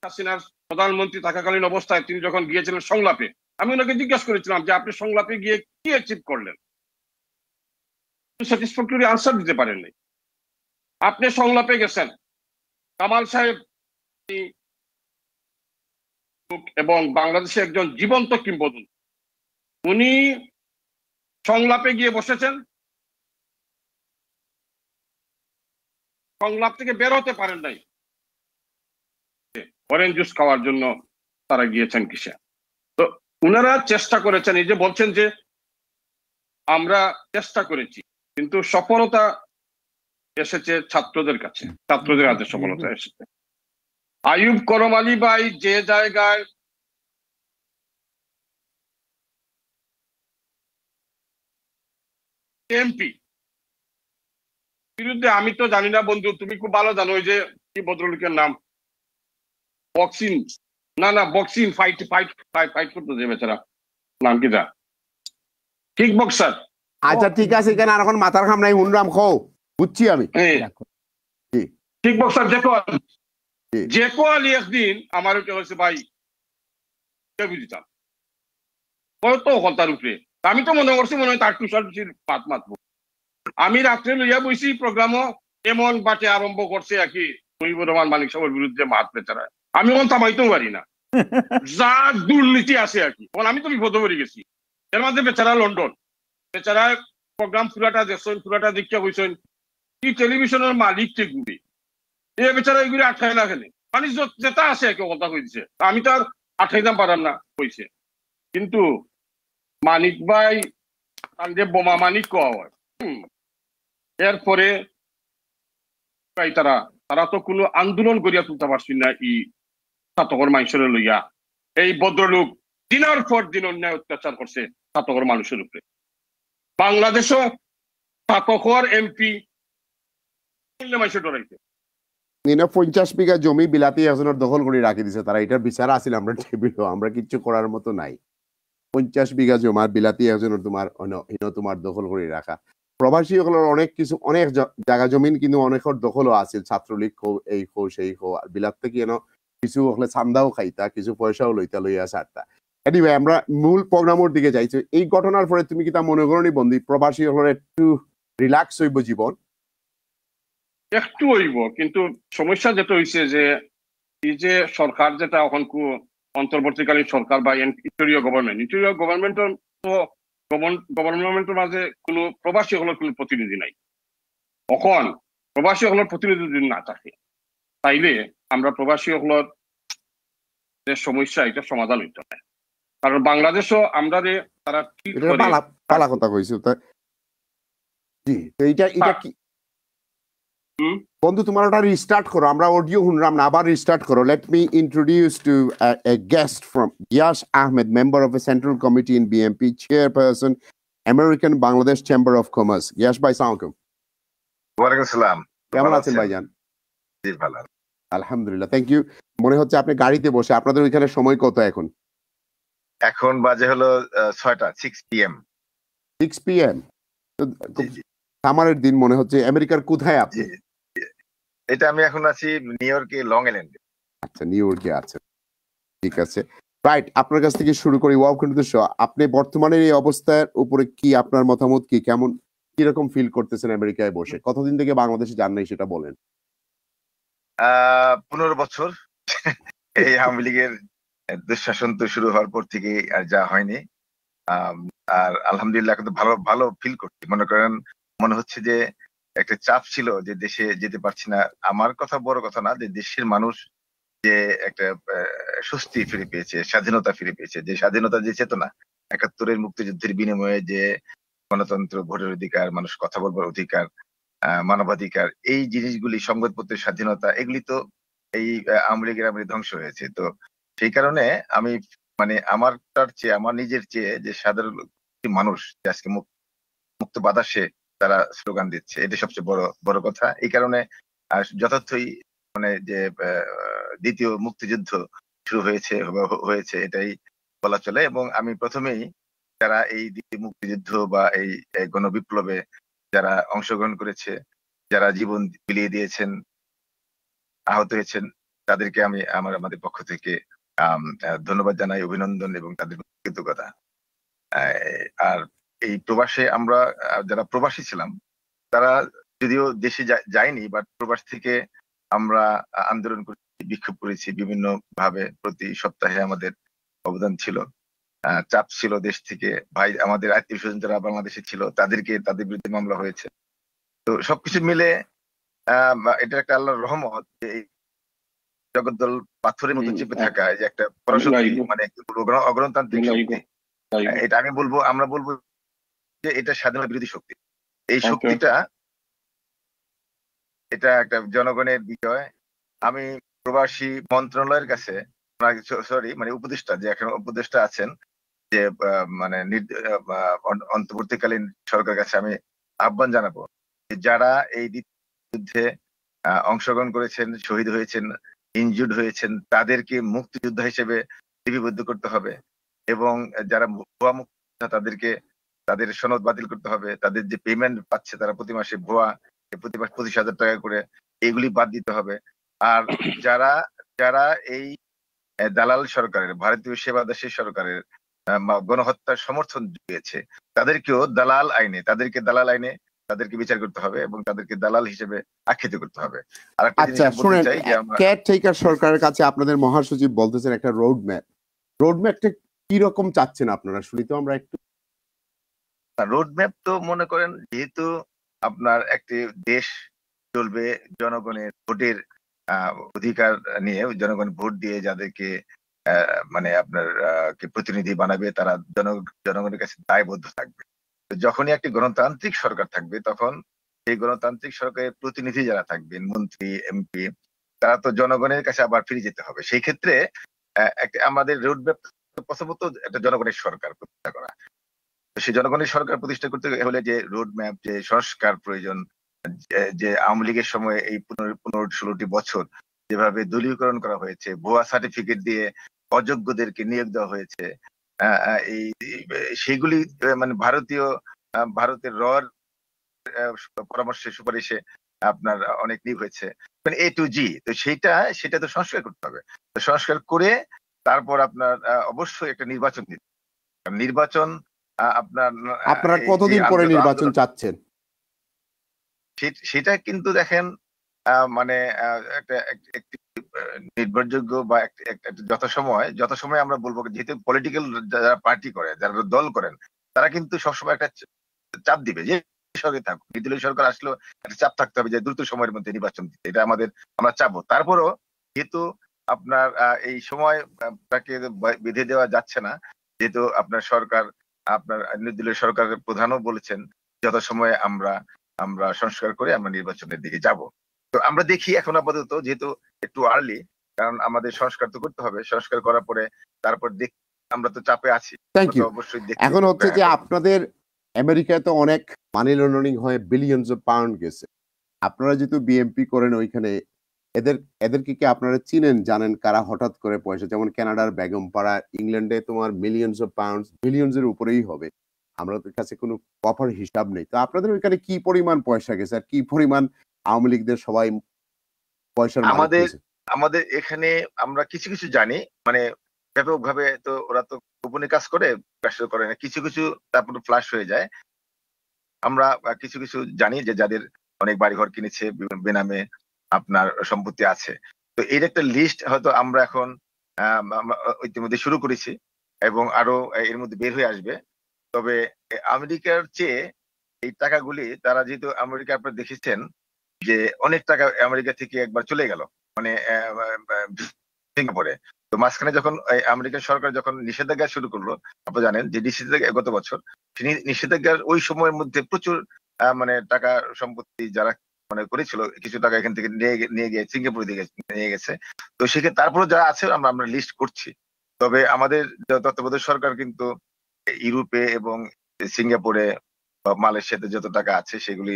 হাসিনার প্রধানমন্ত্রী থাকাকালীন অবস্থায় তিনি যখন গিয়েছিলেন সংলাপে আমি ওনাকে জিজ্ঞেস করেছিলাম যে আপনি সংলাপে গিয়ে কি অ্যাচিভ করলেন স্যাটিসফ্যাক্টরি আনসার দিতে পারেননি আপনি সংলাপে গেছেন কামাল সাহেব এবং বাংলাদেশে একজন জীবন্ত কিংবদন উনি সংলাপে গিয়ে বসেছেন সংলাপ থেকে বের হতে পারেন নাই অরেঞ্জ জুস খাওয়ার জন্য তারা গিয়েছেন কিসে তো উনারা চেষ্টা করেছেন এই যে বলছেন যে আমরা চেষ্টা করেছি কিন্তু সফলতা এসেছে ছাত্রদের কাছে ছাত্রদের হাতে সফলতা এসেছে আয়ুব করম আলী ভাই যে জায়গায় এমপি বিরুদ্ধে আমি তো জানি না বন্ধু তুমি খুব ভালো জানো যে কি ভদ্রলোকের নাম বক্সিং না না boxing fight fight fight fight করতে যে বেচারা নাম কি কিক বক্সার আচ্ছা ঠিক আছে কেন আর এখন মাথার খাম নাই হুনরাম খো বুঝছি আমি কিক বক্সার দেখো জেকো আলী একদিন আমারও কে হয়েছে ভাই কে বুঝিতাম কত হতার উপরে আমি তো মনে করছি মনে হয় তার টুসার টুসির পাত মাতবো আমি রাত্রে লইয়া বইছি প্রোগ্রামও এমন বাটে আরম্ভ করছে কি মুহিবুর রহমান মালিক সাহেবের বিরুদ্ধে মাত বেচারা আমি ওখান থামাইতেও পারি না যা দুর্নীতি আছে আর কি আমি তো বিপদ পড়ে গেছি এর মধ্যে বেচারা লন্ডন বেচারা প্রোগ্রাম ফুলাটা দেখছেন ফুলাটা দীক্ষা কইছেন কি টেলিভিশনের মালিক ঠিক গুড়ি এ বেচারা এগুলি আঠাই না খেলে মানে যেটা আছে একে কথা কইছে আমি তো আর দাম পারাম না কইছে কিন্তু মানিক ভাই আমি যে বোমা মানিক কওয়া হয় এরপরে প্রায় তারা তারা তো কোনো আন্দোলন করিয়া তুলতে পারছেন না ই সাতকর মানুষের লইয়া এই ভদ্রলোক দিনার পর দিন অন্যায় অত্যাচার করছে সাতকর মানুষের উপরে বাংলাদেশও সাতকর এমপি ডরাইছে নিনা পঞ্চাশ বিঘা জমি বিলাতি একজনের দখল করে রাখি দিছে তারা এটার বিচার আসিল আমরা টেবিল আমরা কিচ্ছু করার মতো নাই পঞ্চাশ বিঘা জমার বিলাতি একজনের তোমার তোমার দখল করে রাখা প্রবাসী হলের অনেক কিছু অনেক জায়গা জমিন কিন্তু অনেক দখলও আছে ছাত্রলীগ খো এই হো সেই আর বিলাত থেকে এন কিছু হলে চান্দাও খাইতা কিছু পয়সাও লইতা লইয়া সারতা এনিওয়ে আমরা মূল প্রোগ্রামের দিকে যাইছো এই ঘটনার পরে তুমি কি তা মনে করি বন্ধু প্রবাসী হলের একটু রিল্যাক্স হইব জীবন একটু হইব কিন্তু সমস্যা যেটা হইছে যে এই যে সরকার যেটা এখন অন্তর্বর্তীকালীন সরকার বা ইন্টেরিয়র গভর্নমেন্ট ইন্টেরিয়র গভর্নমেন্ট তো গভর্নমেন্টের মাঝে কোনো প্রবাসী হলের কোনো প্রতিনিধি নাই অখন প্রবাসী হলের প্রতিনিধি যদি না থাকে তাইলে আমরা প্রবাসী হলের যে সমস্যা এটা সমাধান হইতে হয় কারণ বাংলাদেশও আমরা যে তারা কি পালা কথা কইছো জি এটা এটা কি বন্ধু তোমার ওটা রিস্টার্ট করো আমরা অডিও শুনলাম না আবার রিস্টার্ট করো let me introduce to a guest from Yas Ahmed member of a central committee in BNP chairperson American Bangladesh chamber of commerce Yas ভাই সালামালাইকুম ওয়ালাইকুম কেমন আছেন ভাই জান আলহামদুলিল্লাহ থ্যাংক ইউ মনে হচ্ছে আপনি গাড়িতে বসে আপনাদের ওইখানে সময় কত এখন এখন বাজে হলো ছয়টা সিক্স পিএম সিক্স পিএম সামারের দিন মনে হচ্ছে আমেরিকার কোথায় আপনি এটা আমি এখন আছি নিউ ইয়র্কে লং আইল্যান্ডে আচ্ছা নিউ ইয়র্কে আছে ঠিক আছে রাইট আপনার কাছ থেকে শুরু করি ওয়াও কিন্তু কন্টুদেশ আপনি বর্তমানে এই অবস্থার উপরে কি আপনার মতামত কি কেমন কি রকম ফিল করতেছেন আমেরিকায় বসে কতদিন থেকে বাংলাদেশে যান নাই সেটা বলেন পনেরো বছর এই আওয়ামী লীগের দুঃশাসন তো শুরু হওয়ার পর থেকে আর যা হয়নি আর আলহামদুলিল্লাহ কিন্তু ভালো ভালো ফিল করছি মনে করেন মনে হচ্ছে যে একটা চাপ ছিল যে দেশে যেতে পারছি না আমার কথা বড় কথা না যে দেশের মানুষ যে একটা স্বস্তি ফিরে পেয়েছে স্বাধীনতা ফিরে পেয়েছে যে স্বাধীনতা যে চেতনা একাত্তরের মুক্তিযুদ্ধের বিনিময়ে যে গণতন্ত্র ভোটের অধিকার মানুষ কথা বলবার অধিকার মানবাধিকার এই জিনিসগুলি সংবাদপত্রের স্বাধীনতা এগুলি তো এই আওয়ামী লীগের আমলে ধ্বংস হয়েছে তো সেই কারণে আমি মানে আমারটার চেয়ে আমার নিজের চেয়ে যে সাধারণ মানুষ যে আজকে মুক্ত বাতাসে তারা স্লোগান দিচ্ছে এটা সবচেয়ে বড় বড় কথা এই কারণে যথার্থই মানে যে দ্বিতীয় মুক্তিযুদ্ধ শুরু হয়েছে হয়েছে এটাই বলা চলে এবং আমি প্রথমেই যারা এই দ্বিতীয় মুক্তিযুদ্ধ বা এই গণবিপ্লবে যারা অংশগ্রহণ করেছে যারা জীবন বিলিয়ে দিয়েছেন আহত হয়েছেন তাদেরকে আমি আমার আমাদের পক্ষ থেকে ধন্যবাদ জানাই অভিনন্দন এবং তাদের কৃতজ্ঞতা আর এই প্রবাসে আমরা যারা প্রবাসী ছিলাম তারা যদিও দেশে যায়নি বাট প্রবাস থেকে আমরা আন্দোলন করেছি বিক্ষোভ করেছি বিভিন্ন ভাবে প্রতি সপ্তাহে আমাদের অবদান ছিল চাপ ছিল দেশ থেকে ভাই আমাদের আত্মীয় স্বজন যারা বাংলাদেশে ছিল তাদেরকে তাদের বিরুদ্ধে মামলা হয়েছে তো সবকিছু মিলে আহ এটা একটা আল্লাহর রহমত যে জগদ্দল পাথরের মধ্যে চেপে হ্যাঁ। থাকা যে একটা পড়াশোনা মানে অগণতান্ত্রিক এটা আমি বলবো আমরা বলবো হচ্ছে এটা স্বাধীনতা বিরোধী শক্তি এই শক্তিটা এটা একটা জনগণের বিষয় আমি প্রবাসী মন্ত্রণালয়ের কাছে মানে সরি মানে উপদেষ্টা যে এখন উপদেষ্টা আছেন যে মানে অন্তর্বর্তীকালীন সরকার কাছে আমি আহ্বান জানাবো যারা এই যুদ্ধে অংশগ্রহণ করেছেন শহীদ হয়েছেন ইনজুর্ড হয়েছেন তাদেরকে মুক্তিযোদ্ধা হিসেবে লিপিবদ্ধ করতে হবে এবং যারা ভুয়া মুক্তিযোদ্ধা তাদেরকে তাদের সনদ বাতিল করতে হবে তাদের যে পেমেন্ট পাচ্ছে তারা প্রতি মাসে ভুয়া প্রতি মাস পঁচিশ হাজার টাকা করে এগুলি বাদ দিতে হবে আর যারা যারা এই দালাল সরকারের ভারতীয় সেবা দেশের সরকারের গণহত্যার সমর্থন দিয়েছে তাদেরকেও দালাল আইনে তাদেরকে দালাল আইনে তাদেরকে বিচার করতে হবে এবং তাদেরকে দালাল হিসেবে আখ্যাত করতে হবে আর আচ্ছা জিনিস কেয়ার টেকার সরকারের কাছে আপনাদের মহাসচিব বলতেছেন একটা রোড ম্যাপ রোড ম্যাপটা কি রকম চাচ্ছেন আপনারা শুনি তো আমরা একটু রোডম্যাপ তো মনে করেন যেহেতু আপনার একটি দেশ চলবে জনগণের ভোটের অধিকার নিয়ে জনগণ ভোট দিয়ে যাদেরকে মানে আপনার প্রতিনিধি বানাবে তারা জন জনগণের কাছে দায়বদ্ধ থাকবে যখনই একটি গণতান্ত্রিক সরকার থাকবে তখন সেই গণতান্ত্রিক সরকারের প্রতিনিধি যারা থাকবেন মন্ত্রী এমপি তারা তো জনগণের কাছে আবার ফিরে যেতে হবে সেই ক্ষেত্রে আমাদের রোডম্যাপ প্রথমত একটা জনগণের সরকার প্রতিষ্ঠা করা সে জনগণের সরকার প্রতিষ্ঠা করতে হলে যে রোড ম্যাপ যে সংস্কার প্রয়োজন যে আওয়ামী লীগের সময় এই পনেরো ষোলোটি বছর যেভাবে দলীয়করণ করা হয়েছে ভুয়া সার্টিফিকেট দিয়ে অযোগ্যদেরকে নিয়োগ দেওয়া হয়েছে এই সেগুলি মানে ভারতীয় ভারতের রর পরামর্শে সুপারিশে আপনার অনেক নিয়োগ হয়েছে মানে এ টু জি তো সেইটা সেটা তো সংস্কার করতে হবে সংস্কার করে তারপর আপনার অবশ্যই একটা নির্বাচন দিতে নির্বাচন আপনার আপনারা কতদিন পরে নির্বাচন চাচ্ছেন সেটা কিন্তু দেখেন মানে একটি নির্ভরযোগ্য বা যত সময় যত সময় আমরা বলবো যেহেতু পলিটিক্যাল যারা পার্টি করে যারা দল করেন তারা কিন্তু সবসময় একটা চাপ দিবে যে সরকার থাকুক নির্দলীয় সরকার আসলেও একটা চাপ থাকতে হবে যে দ্রুত সময়ের মধ্যে নির্বাচন দিতে এটা আমাদের আমরা চাপ তারপরও যেহেতু আপনার এই সময় তাকে বেঁধে দেওয়া যাচ্ছে না যেহেতু আপনার সরকার আপনার নির্দলীয় সরকারের প্রধানও বলেছেন যথাসময়ে আমরা আমরা সংস্কার করে আমরা নির্বাচনের দিকে যাব তো আমরা দেখি এখন আপাতত যেহেতু একটু আর্লি কারণ আমাদের সংস্কার তো করতে হবে সংস্কার করার পরে তারপর দেখি আমরা তো চাপে আছি অবশ্যই এখন হচ্ছে যে আপনাদের আমেরিকায় তো অনেক মানি লন্ডারিং হয়ে বিলিয়নস অফ পাউন্ড গেছে আপনারা যেহেতু বিএমপি করেন ওইখানে এদের এদেরকে কি আপনারা চিনেন জানেন কারা হঠাৎ করে পয়সা যেমন কানাডার বেগমপাড়া ইংল্যান্ডে তোমার মিলিয়নস অফ পাউন্ডস এর উপরেই হবে আমাদের কাছে কোনো প্রপার হিসাব নেই তো আপনাদের ওইখানে কি পরিমাণ পয়সা গেছে আর কি পরিমাণ আওয়ামী লীগদের সবাই পয়সা আমাদের আমাদের এখানে আমরা কিছু কিছু জানি মানে ব্যাপকভাবে তো ওরা তো গোপনে কাজ করে প্রেশার করে না কিছু কিছু তারপর ফ্লাশ হয়ে যায় আমরা কিছু কিছু জানি যে যাদের অনেক বাড়িঘর কিনেছে বেনামে আপনার সম্পত্তি আছে তো এর একটা লিস্ট হয়তো আমরা এখন ইতিমধ্যে শুরু করেছি এবং আরো এর মধ্যে বের হয়ে আসবে তবে আমেরিকার চেয়ে এই টাকাগুলি তারা যেহেতু আমেরিকা আপনার দেখেছেন যে অনেক টাকা আমেরিকা থেকে একবার চলে গেল মানে সিঙ্গাপুরে তো মাঝখানে যখন আমেরিকার সরকার যখন নিষেধাজ্ঞা শুরু করলো আপনি জানেন যে নিষেধাজ্ঞা গত বছর নিষেধাজ্ঞার ওই সময়ের মধ্যে প্রচুর মানে টাকা সম্পত্তি যারা মনে করেছিল কিছু টাকা এখান থেকে নিয়ে নিয়ে গিয়ে সিঙ্গাপুরে দিকে নিয়ে গেছে তো সেক্ষেত্রে তারপরে যারা আছে আমরা আমরা লিস্ট করছি তবে আমাদের তত্ত্বাবধায়ক সরকার কিন্তু ইউরোপে এবং সিঙ্গাপুরে মালয়েশিয়াতে যত টাকা আছে সেগুলি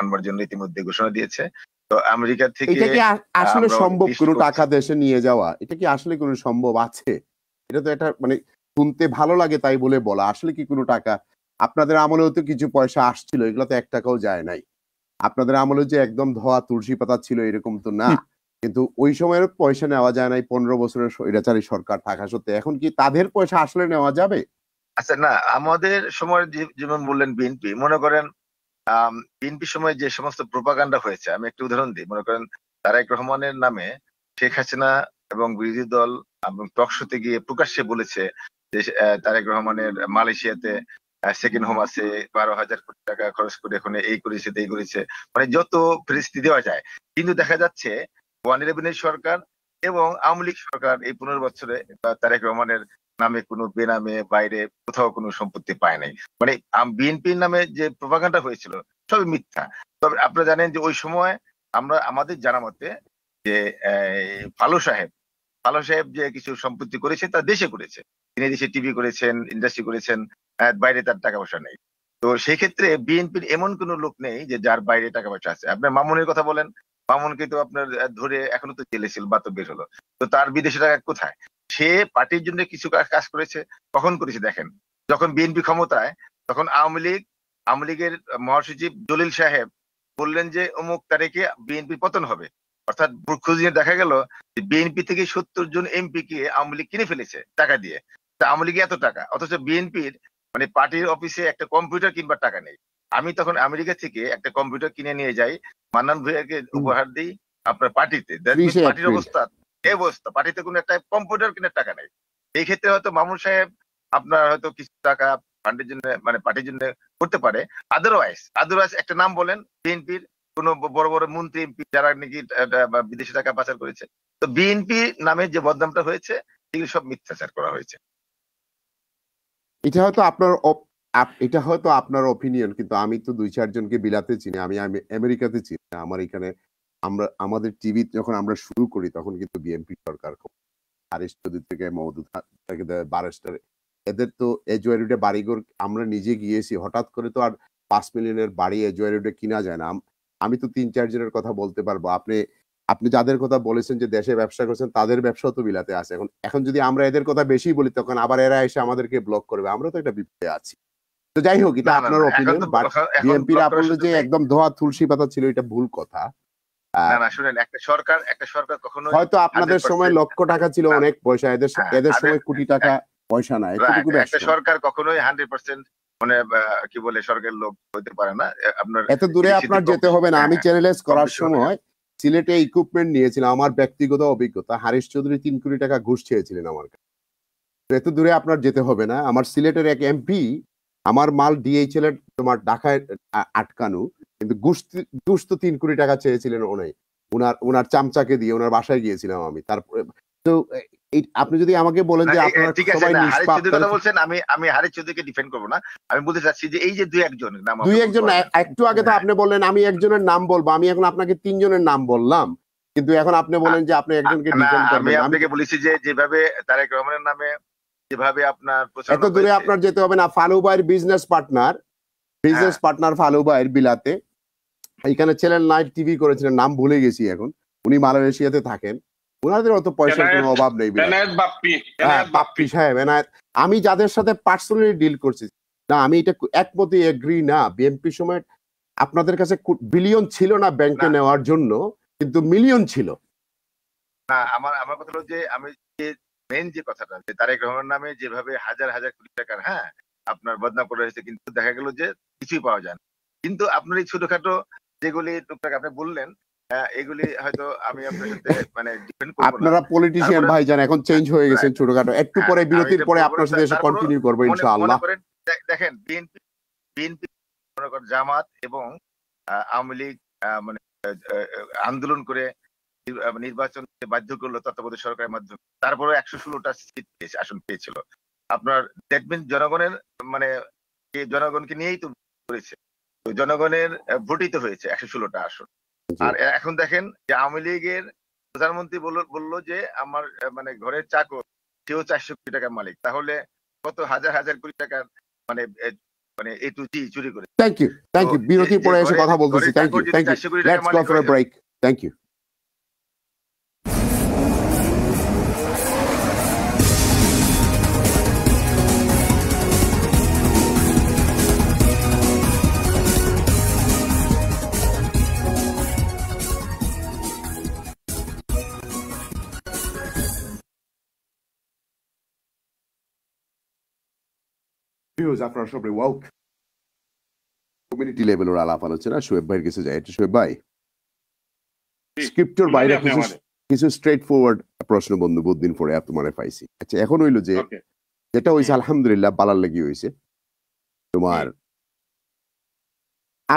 আনবার জন্য ইতিমধ্যে ঘোষণা দিয়েছে তো আমেরিকা থেকে এটা কি আসলে সম্ভব কোনো টাকা দেশে নিয়ে যাওয়া এটা কি আসলে কোনো সম্ভব আছে এটা তো এটা মানে শুনতে ভালো লাগে তাই বলে বলা আসলে কি কোনো টাকা আপনাদের আমলেও তো কিছু পয়সা আসছিল এগুলো তো এক টাকাও যায় নাই আপনাদের আমলে যে একদম ধোয়া তুলসী পাতা ছিল এরকম তো না কিন্তু ওই সময়ের পয়সা নেওয়া যায় না পনেরো বছরের স্বৈরাচারী সরকার থাকা সত্ত্বে এখন কি তাদের পয়সা আসলে নেওয়া যাবে আচ্ছা না আমাদের সময় যেমন বললেন বিএনপি মনে করেন বিএনপি সময় যে সমস্ত প্রোপাগান্ডা হয়েছে আমি একটু উদাহরণ দিই মনে করেন তারেক রহমানের নামে শেখ হাসিনা এবং বিরোধী দল এবং টকশোতে গিয়ে প্রকাশ্যে বলেছে যে তারেক রহমানের মালয়েশিয়াতে সেকেন্ড হোম আছে বারো হাজার কোটি টাকা খরচ করে ওখানে এই করেছে এই করেছে মানে যত পরিস্থিতি দেওয়া যায় কিন্তু দেখা যাচ্ছে ওয়ান ইলেভেনের সরকার এবং আওয়ামী লীগ সরকার এই পনেরো বছরে তারেক রহমানের নামে কোনো বেনামে বাইরে কোথাও কোনো সম্পত্তি পায় নাই মানে বিএনপির নামে যে প্রভাকাণ্ডা হয়েছিল সব মিথ্যা তবে আপনারা জানেন যে ওই সময় আমরা আমাদের জানা মতে যে ফালু সাহেব ফালু সাহেব যে কিছু সম্পত্তি করেছে তা দেশে করেছে তিনি দেশে টিভি করেছেন ইন্ডাস্ট্রি করেছেন বাইরে তার টাকা পয়সা নেই তো সেই ক্ষেত্রে বিএনপির এমন কোন লোক নেই যে যার বাইরে টাকা পয়সা আছে আপনি মামুনের কথা বলেন মামুনকে তো আপনার ধরে এখনো তো জেলে ছিল বা তো বের হলো তো তার বিদেশি টাকা কোথায় সে পার্টির জন্য কিছু কাজ করেছে কখন করেছে দেখেন যখন বিএনপি ক্ষমতায় তখন আওয়ামী লীগ আওয়ামী লীগের মহাসচিব জলিল সাহেব বললেন যে অমুক তারিখে বিএনপি পতন হবে অর্থাৎ খোঁজ নিয়ে দেখা গেল যে বিএনপি থেকে সত্তর জন এমপি কে আওয়ামী লীগ কিনে ফেলেছে টাকা দিয়ে তা আওয়ামী লীগ এত টাকা অথচ বিএনপির মানে পার্টির অফিসে একটা কম্পিউটার কিনবার টাকা নেই আমি তখন আমেরিকা থেকে একটা কম্পিউটার কিনে নিয়ে যাই মান্নান ভূঁইয়াকে উপহার দিই আপনার পার্টিতে পার্টির অবস্থা এই অবস্থা পার্টিতে কোনো একটা কম্পিউটার কিনার টাকা নেই এই ক্ষেত্রে হয়তো মামুন সাহেব আপনার হয়তো কিছু টাকা ফান্ডের জন্য মানে পার্টির জন্য করতে পারে আদারওয়াইজ আদারওয়াইজ একটা নাম বলেন বিএনপির কোন বড় বড় মন্ত্রী এমপি যারা নাকি বিদেশি টাকা পাচার করেছে তো বিএনপি নামে যে বদনামটা হয়েছে এগুলো সব মিথ্যাচার করা হয়েছে এটা হয়তো আপনার এটা হয়তো আপনার অপিনিয়ন কিন্তু আমি তো দুই চারজনকে বিলাতে চিনি আমি আমেরিকাতে চিনি আমার এখানে আমরা আমাদের টিভি যখন আমরা শুরু করি তখন কিন্তু বিএনপি সরকার থেকে মহদুদ থেকে এদের তো এজুয়ারিডে বাড়িঘর আমরা নিজে গিয়েছি হঠাৎ করে তো আর পাঁচ মিলিয়নের বাড়ি এজুয়ারিডে কিনা যায় না আমি তো তিন চারজনের কথা বলতে পারবো আপনি আপনি যাদের কথা বলেছেন যে দেশে ব্যবসা করছেন তাদের ব্যবসাও তো বিলাতে আছে এখন এখন যদি আমরা এদের কথা বেশি বলি তখন আবার এরা এসে আমাদেরকে ব্লক করবে আমরা তো একটা বিপদে আছি তো যাই হোক এটা আপনার অপিনিয়ন বাট বিএনপির আপনার যে একদম ধোয়া তুলসী পাতা ছিল এটা ভুল কথা সরকার কখনো হয়তো আপনাদের সময় লক্ষ টাকা ছিল অনেক পয়সা এদের হ্যাঁ, এদের সময় কোটি টাকা হ্যাঁ। পয়সা একটা সরকার কখনোই হান্ড্রেড পার্সেন্ট মানে কি বলে লোক পারে না আপনার এত দূরে আপনার যেতে হবে না হ্যাঁ, আমি চ্যানেলাইজ করার সময় সিলেটে ইকুইপমেন্ট নিয়েছিলাম আমার ব্যক্তিগত অভিজ্ঞতা হারিশ চৌধুরী তিন কোটি টাকা ঘুষ চেয়েছিলেন আমার কাছে এত দূরে আপনার যেতে হবে না আমার সিলেটের এক এমপি আমার মাল ডিএইচএল এর তোমার ঢাকায় আটকানো কিন্তু ঘুষ ঘুষ তো তিন কোটি টাকা চেয়েছিলেন ওনাই ওনার ওনার চামচাকে দিয়ে ওনার বাসায় গিয়েছিলাম আমি তারপরে তো আপনি যদি আমাকে বলেন যে আপনারা আমি আমি হারিস চৌধুরীকে ডিফেন্ড করবো না আমি বলতে চাচ্ছি যে এই যে দুই একজন নাম দুই একজন একটু আগে তো হ্যাঁ। আপনি বললেন আমি একজনের নাম বলবো আমি এখন আপনাকে তিনজনের নাম বললাম কিন্তু এখন আপনি বলেন যে আপনি একজনকে আমি আপনাকে বলেছি যে যেভাবে তারেক রহমানের নামে যেভাবে আপনার এত দূরে আপনার যেতে হবে না ফালু ভাইয়ের business partner business partner Falu ভাইয়ের বিলাতে এখানে চ্যানেল নাইট টিভি করেছিলেন নাম ভুলে গেছি এখন উনি মালয়েশিয়াতে থাকেন ওনাদের অত পয়সার কোনো অভাব নেই বাপ্পি সাহেব এনায়ত আমি যাদের সাথে পার্সোনালি ডিল করছি না আমি এটা একমতই এগ্রি না বিএনপি সময় আপনাদের কাছে বিলিয়ন ছিল না ব্যাংকে নেওয়ার জন্য কিন্তু মিলিয়ন ছিল না আমার আমার কথা হলো যে আমি যে মেন যে কথাটা যে তারেক রহমান নামে যেভাবে হাজার হাজার কোটি টাকার হ্যাঁ আপনার বদনা করে হয়েছে কিন্তু দেখা গেল যে কিছুই পাওয়া যায় না কিন্তু আপনার এই ছোটখাটো যেগুলি টুকটাক আপনি বললেন হ্যাঁ, এগুলি হয়তো আমি আপনার সাথে মানে ডিপেন্ড করব আপনারা পলিটিশিয়ান ভাইজান এখন চেঞ্জ হয়ে গেছেন ছোটখাটো একটু হ্যাঁ, পরে বিরতির পরে আপনার সাথে এসে কন্টিনিউ করব ইনশাআল্লাহ দেখেন বিএনপি বিএনপি জামাত এবং আওয়ামী লীগ মানে আন্দোলন করে নির্বাচন বাধ্য করলো তত্ত্বাবধায়ক সরকারের মাধ্যমে তারপরে একশো ষোলোটা সিট পেয়েছে আসন পেয়েছিল আপনার দেখবেন জনগণের মানে জনগণকে নিয়েই তো করেছে জনগণের ভোটিত হয়েছে একশো ষোলোটা আসন আর এখন দেখেন যে আওয়ামী লীগের প্রধানমন্ত্রী বললো যে আমার মানে ঘরের চাকর সেও চারশো কোটি টাকার মালিক তাহলে কত হাজার হাজার কোটি টাকার মানে মানে এ টু জি চুরি করে থ্যাংক ইউ থ্যাংক ইউ বিরতির পরে এসে কথা বলতেছি thank you thank you let's go for break thank you views আপনারা সবাই ওয়াক কমিউনিটি লেভেল ওর আলাপ আলোচনা শোয়েব ভাইয়ের কাছে যায় এটা শোয়েব ভাই স্ক্রিপ্টের বাইরে কিছু কিছু স্ট্রেট ফরওয়ার্ড প্রশ্ন বন্ধু বহুদিন পরে তোমারে পাইছি আচ্ছা এখন হইলো যে যেটা হইছে আলহামদুলিল্লাহ বালার লাগি হইছে তোমার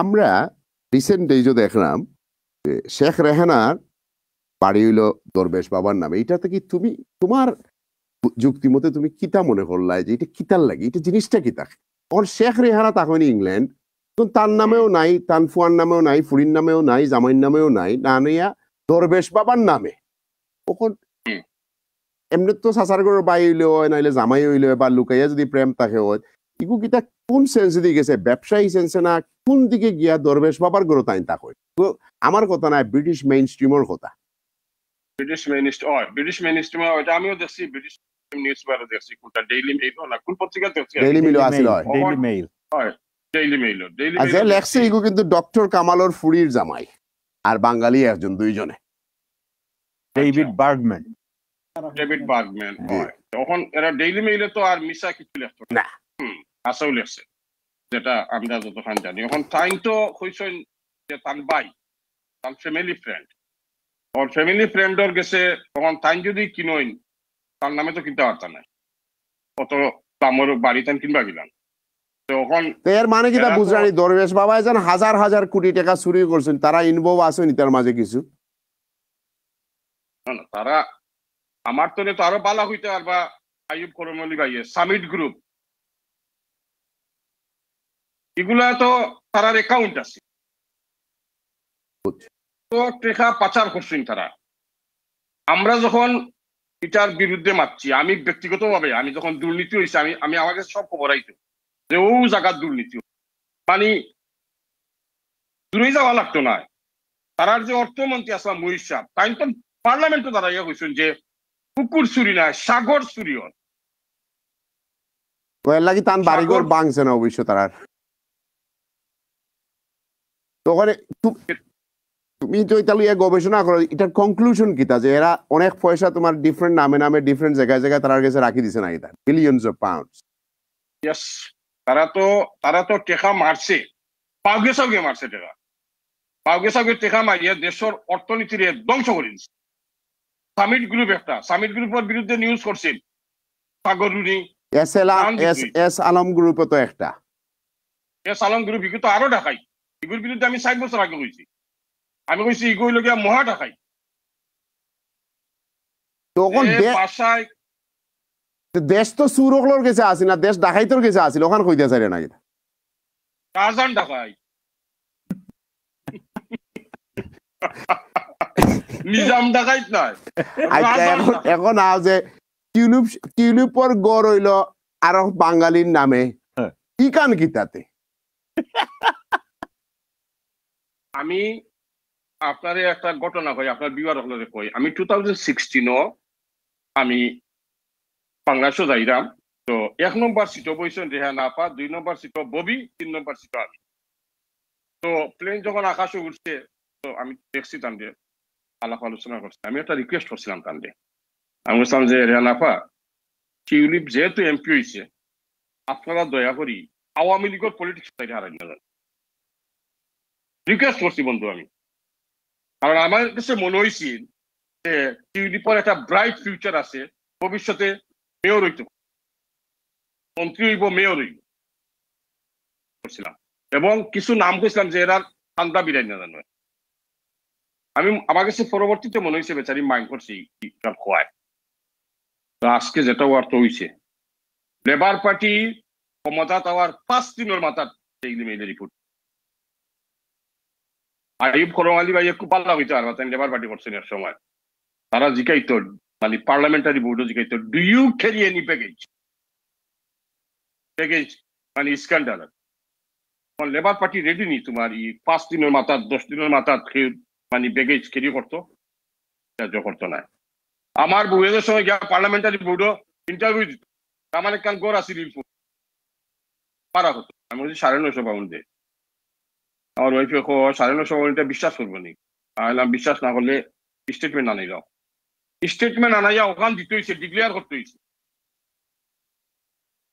আমরা রিসেন্ট এই যে দেখলাম শেখ রেহানার বাড়ি হইল দরবেশ বাবার নামে এটাতে কি তুমি তোমার যুক্তি মতে তুমি কিতা মনে করলাই যে এটা কিতার লাগে এটা জিনিসটা কিতা অন শেখ রেহানা তা ইংল্যান্ড তার নামেও নাই তান নামেও নাই ফুরির নামেও নাই জামাইন নামেও নাই নানিয়া দরবেশ বাবার নামে তখন এমনি তো সাসারগড়ের বাই হইলে হয় নাইলে জামাই হইলে হয় বা লুকাইয়া যদি প্রেম তাকে হয় ইগু কিতা কোন সেন্সে দিয়ে গেছে ব্যবসায়ী সেন্সে না কোন দিকে গিয়া দরবেশ বাবার গরো তাই তাক তো আমার কথা না ব্রিটিশ মেইন স্ট্রিমের কথা British mainstream British mainstream ওটা আমিও দেখছি ব্রিটিশ নিউজ পেপারে দেখছি কোনটা ডেইলি মেইল না কোন পত্রিকা দেখছি ডেইলি মেইল আসিল ডেইলি মেইল হয় ডেইলি মেইল ডেইলি মেইল আচ্ছা লেখছে ইগো কিন্তু ডক্টর কামালর ফুরির জামাই আর বাঙালি একজন দুইজনে ডেভিড বার্গম্যান ডেভিড বার্গম্যান হয় তখন এরা ডেইলি মেইলে তো আর মিশা কিছু লেখতো না আসাও লেখছে যেটা আমরা যতক্ষণ জানি এখন টাইম তো হইছেন যে তার বাই তার ফ্যামিলি ফ্রেন্ড ওর ফ্যামিলি ফ্রেন্ডর গেছে তখন তাই যদি কিনইন তার নামে তো কিনতে পারতাম না অত দামর বাড়ি তান কিনবা গেলাম তখন এর মানে কি তা বুঝরানি দরবেশ বাবা এজন হাজার হাজার কোটি টাকা চুরি করছেন তারা ইনভলভ আসেনি তার মাঝে কিছু না তারা আমার তো তো আরো বালা হইতে বা আইব করমলি ভাইয়ে সামিট গ্রুপ এগুলা তো তারার অ্যাকাউন্ট আছে রেখা পাচার করছেন তারা আমরা যখন এটার বিরুদ্ধে মারছি আমি ব্যক্তিগত ভাবে আমি যখন দুর্নীতি হয়েছে আমি আমি আমাকে সব খবর আইতো যে ও জায়গার দুর্নীতি মানে দূরে যাওয়া লাগতো না তারার যে অর্থমন্ত্রী আসলাম মহিষ সাহ তাই তো পার্লামেন্টে দাঁড়াইয়া ইয়ে কইছেন যে পুকুর চুরি না সাগর চুরি হন লাগি তান বাড়িঘর বাংছে না অবশ্য তারার তো তুমি তো তাহলে লিয়ে গবেষণা করো এটার কনক্লুশন কিতা যে এরা অনেক পয়সা তোমার ডিফারেন্ট নামে নামে ডিফারেন্ট জায়গায় জায়গায় তারার কাছে রাখি দিছে না এটা বিলিয়নস অফ পাউন্ডস ইয়েস তারা তো তারা তো টেকা মারছে পাউগে সাউগে মারছে টেকা পাউগে সাউগে টেকা মারিয়ে দেশের অর্থনীতির ধ্বংস করে দিচ্ছে সামিট গ্রুপ একটা সামিট গ্রুপের বিরুদ্ধে নিউজ করছেন Sagar Runi S L S S Alam গ্রুপও তো একটা এস আলম গ্রুপ তো আরো ঢাকাই এগুলোর বিরুদ্ধে আমি ষাট বছর আগে হয়েছি আমি কইছি ইগুইলগিয়া মহা টাকাই তখন বাসায় দেশ তো সুরকলোর গেছে আছে না দেশ ডাকাইতর গেছে আছে ওখান কই দেয়া যায় না এটা কাজান ঢাকাই নিজাম ঢাকাইত নাই আচ্ছা এখন এখন আও যে টিউলিপ টিউলিপর গড় হইল আর বাঙালির নামে হ্যাঁ। কি কান কি তাতে আমি আপনারে একটা ঘটনা কই আপনার বিবার হলে কই আমি টু থাউজেন্ড সিক্সটিনও আমি বাংলাদেশও যাইলাম তো এক নম্বর সিটও বইছেন রেহা হ্যাঁ, নাপা দুই নম্বর সিটও ববি তিন নম্বর সিটও আমি তো প্লেন যখন আকাশে উঠছে তো আমি দেখছি তান দিয়ে আলাপ আলোচনা করছি আমি একটা রিকোয়েস্ট করছিলাম তান দিয়ে আমি বলছিলাম যে রেহা হ্যাঁ, নাপা টিউলিপ যেহেতু এমপি হয়েছে আপনারা দয়া করি আওয়ামী লীগের পলিটিক্স হারাই না রিকোয়েস্ট করছি বন্ধু আমি কারণ আমার কাছে মনে হয়েছি যে টিউলিপর একটা ব্রাইট ফিউচার আছে ভবিষ্যতে মেয়র হইতে মন্ত্রী হইব মেয়র হইব করছিলাম এবং কিছু নাম কইছিলাম যে এরা ঠান্ডা বিরাই না নয় আমি আমার কাছে পরবর্তীতে মনে হয়েছে বেচারি মাইন করছি খোয়ায় আজকে যেটা অর্থ হয়েছে লেবার পার্টি ক্ষমতা পাওয়ার পাঁচ দিনের মাথা মেয়েদের রিপোর্ট আইব করম আলী ভাই একটু পাল্লা হইতে আর মাথায় লেবার পার্টি করছেন এর সময় তারা জিকাইতো মানে পার্লামেন্টারি বোর্ডও জিকাইতো do you carry any package package মানে স্ক্যান্ডাল তোমার লেবার পার্টি রেডি নি তোমার ই পাঁচ দিনের মাথা দশ দিনের মাথা মানে প্যাকেজ ক্যারি করতো করতো না আমার বউয়েদের সঙ্গে গিয়া পার্লামেন্টারি বোর্ডও ইন্টারভিউ দিত আমার মানে কাল গোর আসি রিল পারা হতো আমি বলছি সাড়ে নয়শো পাউন্ড দিয়ে আমার ওয়াইফে কো সাড়ে নশো ঘন্টা বিশ্বাস করবো নি আইলাম বিশ্বাস না করলে স্টেটমেন্ট আনাই যাও স্টেটমেন্ট আনাই যাও ওখান দিতে হয়েছে ডিক্লেয়ার করতে হয়েছে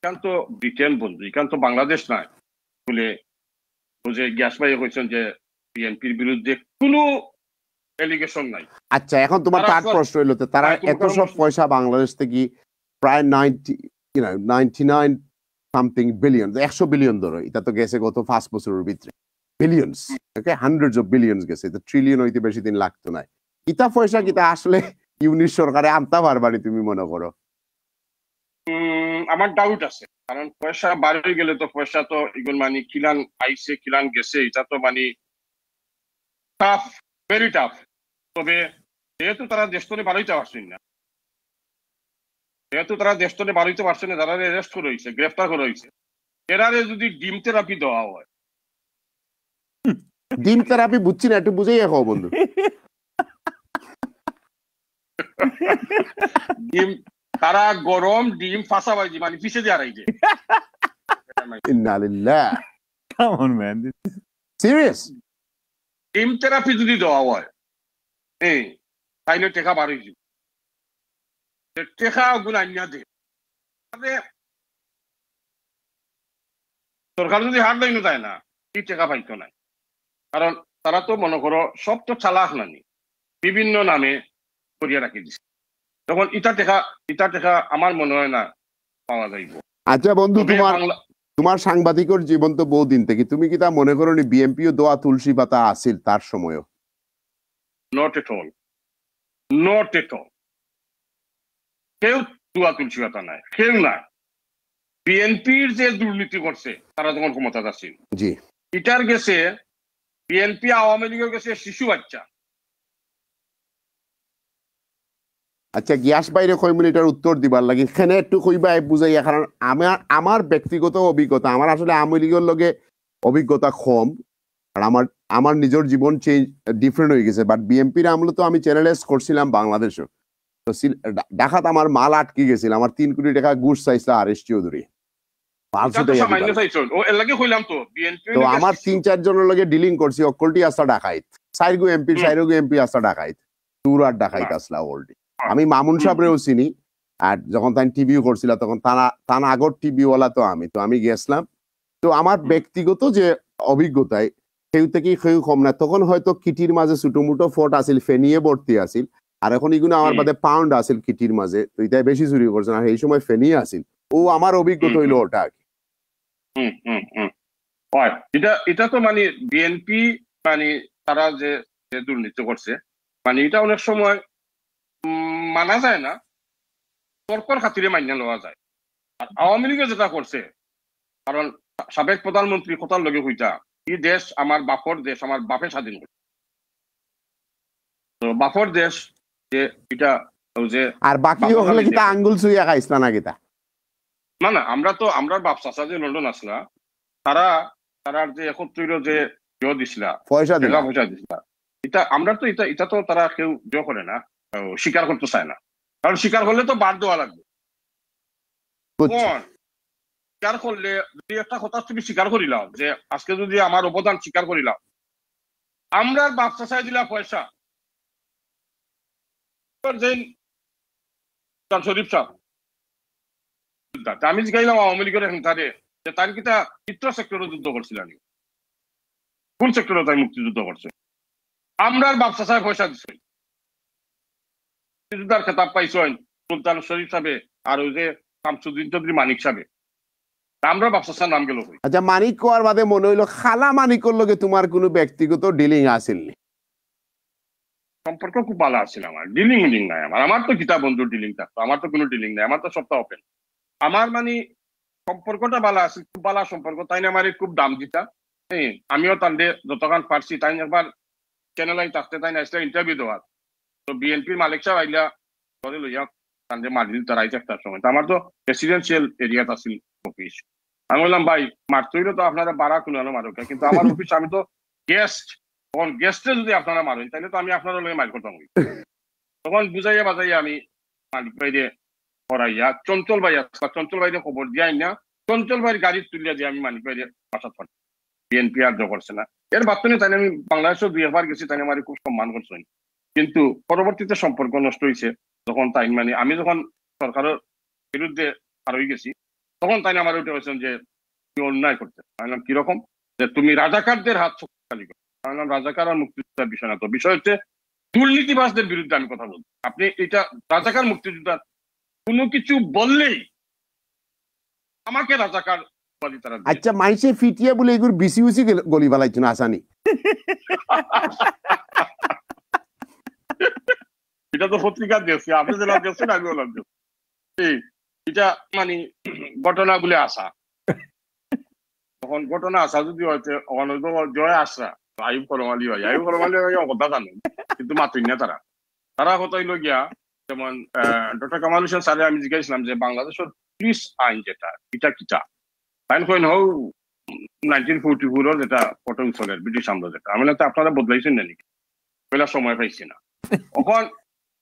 এখান তো ব্রিটেন বন্ধু এখান তো বাংলাদেশ নাই বলে যে গ্যাস ভাই কইছেন যে বিএনপির বিরুদ্ধে কোনো এলিগেশন নাই আচ্ছা এখন তোমার তার প্রশ্ন হইলো তারা হ্যাঁ, এত সব পয়সা বাংলাদেশ থেকে প্রায় ninety you know ninety nine something billion একশো বিলিয়ন ধরো এটা তো গেছে গত পাঁচ বছরের ভিতরে billions okay hundreds of billions গেছে তো ট্রিলিয়ন হইতে বেশি দিন লাগতো না কিতা পয়সা কিতা আসলে ইউনিট সরকারে আনতা পারবারি তুমি মনে করো আমার ডাউট আছে কারণ পয়সা বাড়ি গেলে তো পয়সা তো এগুলো মানে কিলান আইছে কিলান গেছে এটা তো মানে টাফ ভেরি টাফ তবে যেহেতু তারা দেশ দেশটনে বাড়িতে পারছেন না যেহেতু তারা দেশ দেশটনে বাড়িতে পারছে না তারা রেস্ট করে হয়েছে গ্রেফতার করে হয়েছে এরারে যদি ডিম থেরাপি দেওয়া হয় ডিম আপনি বুঝছি না একটু বুঝেই এখন বন্ধু ডিম তারা গরম ডিম ফাঁসা বাজি মানে পিছে দিয়ে আড়াই ডিম যদি হয় টেকা টেকা দে সরকার যদি হার দেয় না তাই না কি টেকা পাইতো নাই কারণ তারা তো মনে করো সব তো চালাক নানি বিভিন্ন নামে করিয়া রাখি দিছে তখন ইটা দেখা ইটা দেখা আমার মনে হয় না পাওয়া যাইব আচ্ছা বন্ধু তোমার তোমার সাংবাদিকর জীবন তো বহু দিন থেকে তুমি কি তা মনে করো নি বিএমপি ও দোয়া তুলসী পাতা আসিল তার সময়ও not at all not at all কেউ দোয়া তুলসী পাতা নাই কেউ না বিএনপির যে দুর্নীতি করছে তারা যখন ক্ষমতা আসিল জি ইটার গেছে বিএনপি আওয়ামী লীগের কাছে শিশু বাচ্চা আচ্ছা গ্যাস বাইরে কই মিনিটের উত্তর দিবার লাগি এখানে একটু কইবা বুঝাইয়া কারণ আমার আমার ব্যক্তিগত অভিজ্ঞতা আমার আসলে আওয়ামী লীগের লগে অভিজ্ঞতা কম আর আমার আমার নিজের জীবন চেঞ্জ ডিফারেন্ট হয়ে গেছে বাট বিএমপির আমলে তো আমি চ্যানেলাইজ করছিলাম বাংলাদেশও তো ডাকাত আমার মাল আটকে গেছিল আমার তিন কোটি টাকা গুড় সাইজটা আর এস চৌধুরী তো আমার তিন লগে ডিলিং করছি অকলটি আসা ডাকাইত সাইরগু এমপি সাইরগু এমপি আসা ডাকাইত টুর আর ডাকাইত আসলা আমি মামুন সাহেবরেও চিনি আর যখন তাই টিভি করছিল তখন তানা তান আগর টিভিওয়ালা তো আমি তো আমি গেছিলাম তো আমার ব্যক্তিগত যে অভিজ্ঞতায় সেই থেকে সেই কম না তখন হয়তো কিটির মাঝে ছোটমুটো ফট আসিল ফেনিয়ে ভর্তি আসিল আর এখন এগুলো আমার বাদে পাউন্ড আসিল কিটির মাঝে তো এটাই বেশি চুরি করছে আর এই সময় ফেনিয়ে আসিল ও আমার অভিজ্ঞতা হইলো ওটা আর কি এটা এটা তো মানে বিএনপি মানে তারা যে দুর্নীতি করছে মানে এটা অনেক সময় মানা যায় না তর্কর খাতিরে মান্য লওয়া যায় আর আওয়ামী লীগে যেটা করছে কারণ সাবেক প্রধানমন্ত্রী কোথার লগে হইতা ই দেশ আমার বাপর দেশ আমার বাপে স্বাধীন করছে বাপর দেশ যে এটা যে আর বাকি হলে কিতা আঙ্গুল চুইয়া খাইছ না না কিতা না না আমরা তো আমরা বাপ চাচা যে লন্ডন আসলা তারা তারা যে এখন যে ইয়ে দিছিলা পয়সা দিলা পয়সা দিছিলা এটা আমরা তো এটা এটা তো তারা কেউ ইয়ে করে না স্বীকার করতে চায় না কারণ স্বীকার করলে তো বাদ দেওয়া লাগবে স্বীকার করলে যদি একটা কথা তুমি স্বীকার করিলাম যে আজকে যদি আমার অবদান স্বীকার করিলাম আমরা বাপ চাচাই দিলা পয়সা শরীফ সাহেব আওয়ামী লীগের হেনথারে যে তার কিতা চিত্র সেক্টরে যুদ্ধ কোন সেক্টরে তাই মুক্তিযুদ্ধ করছে আমরার বাপসা সাহেব পয়সা দিছে খেতাব পাইছেন সুলতান শরীফ সাহেব আর ওই যে শামসুদ্দিন চৌধুরী মানিক সাহেব আমরা নাম গেল আচ্ছা মানিক কোয়ার বাদে মনে হইলো খালা মানিকর লগে তোমার কোনো ব্যক্তিগত ডিলিং আসিল সম্পর্ক খুব ভালো আছিল আমার ডিলিং ডিলিং নাই আমার আমার তো গীতা বন্ধুর ডিলিং থাকতো আমার তো কোনো ডিলিং নাই আমার তো সপ্তাহ ওপেন আমার মানে সম্পর্কটা ভালো আছে খুব ভালো সম্পর্ক তাই না আমার খুব দাম দিতা হ্যাঁ আমিও তান তান্দে যতক্ষণ পারছি তাই একবার চ্যানেল আই থাকতে তাই না ইন্টারভিউ দেওয়ার তো বিএনপির মালিক সাহেব আইলা করে তান দিয়ে মারিল তার আইতে একটার সময় আমার তো প্রেসিডেন্সিয়াল এরিয়াত আছিল অফিস আমি বললাম ভাই মারতইলে তো আপনারা বাড়া আলো মারোকে কিন্তু আমার অফিস আমি তো গেস্ট তখন গেস্টে যদি আপনারা মারেন তাহলে তো আমি আপনারা লগে মার করতাম তখন বুঝাইয়া বাজাইয়া আমি মালিক ভাই দিয়ে হরাইয়া চঞ্চল ভাই আসলা চঞ্চল ভাই খবর দিয়াই না চঞ্চল ভাইয়ের গাড়ি তুলিয়া দিয়ে আমি মানি ভাইরে বাসা থাকি বিএনপি আর করছে না এর বার্তনে তাই আমি বাংলাদেশও দুই একবার গেছি তাই আমার খুব সম্মান করছেন কিন্তু পরবর্তীতে সম্পর্ক নষ্ট হয়েছে যখন তাই মানে আমি যখন সরকারের বিরুদ্ধে আর গেছি তখন তাই আমার ওইটা হয়েছেন যে তুমি অন্যায় করতে বললাম কিরকম যে তুমি রাজাকারদের হাত শক্তিশালী করো বললাম রাজাকার আর মুক্তিযোদ্ধার বিষয় না তো বিষয় হচ্ছে দুর্নীতিবাসদের বিরুদ্ধে আমি কথা বলছি আপনি এটা রাজাকার মুক্তিযোদ্ধার কোনো কিছু বললেই আমাকে রাজাকার আচ্ছা মাইসে বলে এগুলো বিসি উসি গলি বালাইছেন আসানি এটা তো পত্রিকা দিয়েছে আপনি যেটা দিয়েছেন আমি ওলাম এটা মানে ঘটনা বলে আসা তখন ঘটনা আসা যদি হয়তো জয় আসরা আয়ু করমালি হয় আয়ু করমালি হয় কথা জানো কিন্তু মাতুন না তারা তারা কথাই লগিয়া যেমন ডক্টর কামাল হোসেন স্যারে আমি জিজ্ঞাসলাম যে বাংলাদেশের পুলিশ আইন যেটা এটা কিটা আইন কইন হোক নাইনটিন ফোরটি ফোরের যেটা কটন সলের ব্রিটিশ আমলা যেটা আমি তো আপনারা বদলাইছেন না নাকি পয়লা সময় পাইছি না তখন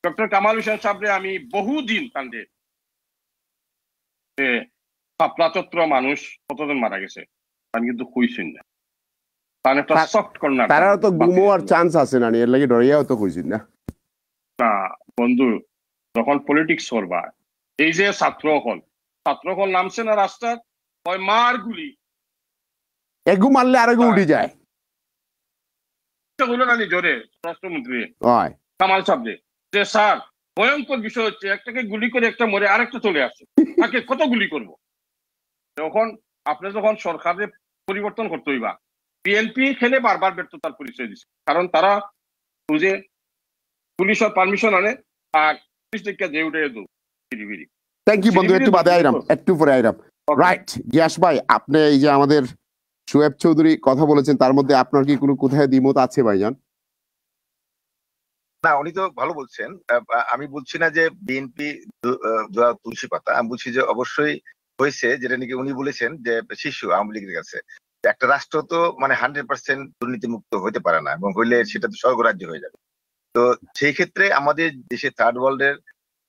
ডক্টর কামাল হোসেন সাহেবরে আমি বহুদিন কান্দে চত্র মানুষ কতজন মারা গেছে আমি কিন্তু কইছেন না তারা তো গুমোয়ার চান্স আছে না এর লাগে ডরিয়াও তো কইছেন না বন্ধু যখন পলিটিক্স করবা এই যে ছাত্র হল ছাত্র হল নামছে না রাস্তার ওই মার গুলি এগু মারলে আরেকু উঠে যায় হলো না কামাল সাবজে যে স্যার ভয়ঙ্কর বিষয় হচ্ছে একটাকে গুলি করে একটা মরে আরেকটা চলে আসছে তাকে কত গুলি করব যখন আপনি যখন সরকারে পরিবর্তন করতে হইবা বিএনপি খেলে বারবার ব্যর্থতার পরিচয় দিচ্ছে কারণ তারা যে পুলিশের পারমিশন আনে আর থ্যাংক ইউ বন্ধু একটু বাদে আইরাম একটু পরে আইরাম রাইট ভাই আপনি এই যে আমাদের সোয়েব চৌধুরী কথা বলেছেন তার মধ্যে আপনার কি কোনো কোথায় দ্বিমত আছে না উনি তো ভালো বলছেন আমি বলছি না যে বিএনপি তুলসী পাতা আমি বলছি যে অবশ্যই হয়েছে যেটা নাকি উনি বলেছেন যে শিশু আওয়ামী লীগের কাছে একটা রাষ্ট্র তো মানে হান্ড্রেড পার্সেন্ট দুর্নীতিমুক্ত হতে পারে না এবং হইলে সেটা তো স্বর্গরাজ্য হয়ে যাবে তো সেই ক্ষেত্রে আমাদের দেশে থার্ড ওয়ার্ল্ড এর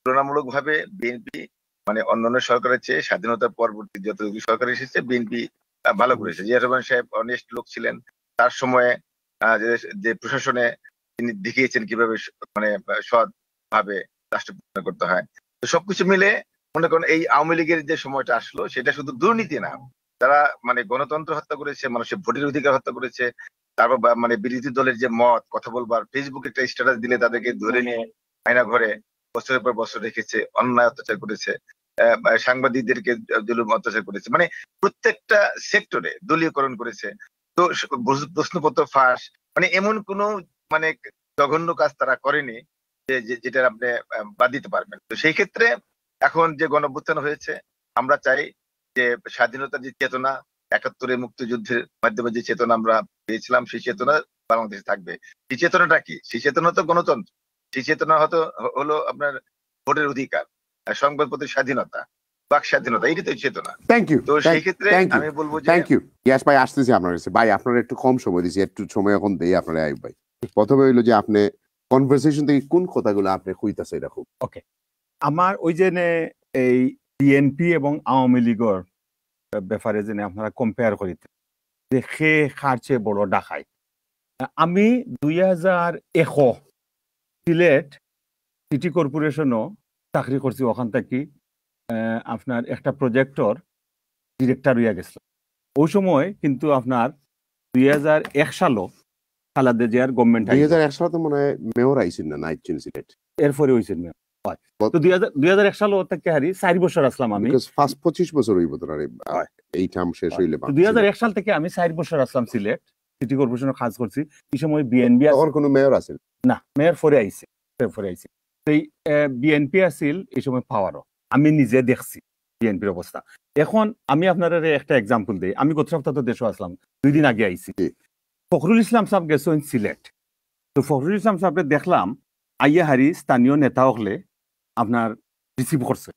তুলনামূলক ভাবে বিএনপি মানে অন্যান্য সরকারের চেয়ে স্বাধীনতার পরবর্তী যতগুলি সরকার এসেছে বিএনপি ভালো করেছে জিয়া রহমান সাহেব অনেস্ট লোক ছিলেন তার সময়ে যে প্রশাসনে তিনি দেখিয়েছেন কিভাবে মানে সৎ ভাবে রাষ্ট্র করতে হয় তো সবকিছু মিলে মনে করেন এই আওয়ামী লীগের যে সময়টা আসলো সেটা শুধু দুর্নীতি না তারা মানে গণতন্ত্র হত্যা করেছে মানুষের ভোটের অধিকার হত্যা করেছে তারপর মানে বিরোধী দলের যে মত কথা বলবার ফেসবুকে একটা স্ট্যাটাস দিলে তাদেরকে ধরে নিয়ে আয়না ঘরে বছরের পর বছর রেখেছে অন্যায় অত্যাচার করেছে সাংবাদিকদেরকে জুলুম অত্যাচার করেছে মানে প্রত্যেকটা সেক্টরে দলীয়করণ করেছে তো প্রশ্নপত্র ফাঁস মানে এমন কোন মানে জঘন্য কাজ তারা করেনি যেটা আপনি বাদ দিতে পারবেন তো সেই ক্ষেত্রে এখন যে গণভ্যুত্থান হয়েছে আমরা চাই যে স্বাধীনতার যে চেতনা একাত্তরে মুক্তিযুদ্ধের মাধ্যমে যে চেতনা আমরা পেয়েছিলাম সেই চেতনা বাংলাদেশে থাকবে সেই চেতনাটা কি সেই চেতনা তো গণতন্ত্র সেই চেতনা হয়তো হলো আপনার ভোটের অধিকার সংবাদপত্রের স্বাধীনতা স্বাধীনতা কম সময় একটু সময় এখন প্রথমে যে আপনি কনভারসেশন থেকে কোন ওকে আমার ওই যে এই বিএনপি এবং আওয়ামী লীগের ব্যাপারে যে আপনারা কম্পেয়ার করিতে যে সে খার চেয়ে বড় ডাকাই আমি দুই হাজার এশ সিলেট সিটি কর্পোরেশনও চাকরি করছি ওখান থেকে আপনার একটা প্রজেক্টর ডিরেক্টর হইয়া গেছিল ওই সময় কিন্তু আপনার দুই হাজার এক সালও খালাদা জিয়ার গভর্নমেন্ট দুই হাজার এক সালে তো মনে হয় মেয়র আইসিন না নাইট সিলেট এরপরে হয়েছেন মেয়র আমি এই আমি নিজে দেখছি বিএনপির অবস্থা এখন আমি আপনার একটা এক্সাম্পল দিই আমি গত সপ্তাহ তো দেশে আসলাম দুই দিন আগে আইসি ফখরুল ইসলাম সাহেব গেছেন সিলেট তো ফখরুল ইসলাম সাহেবকে দেখলাম আইয়া হারি স্থানীয় নেতা হলে আপনার রিসিভ করছে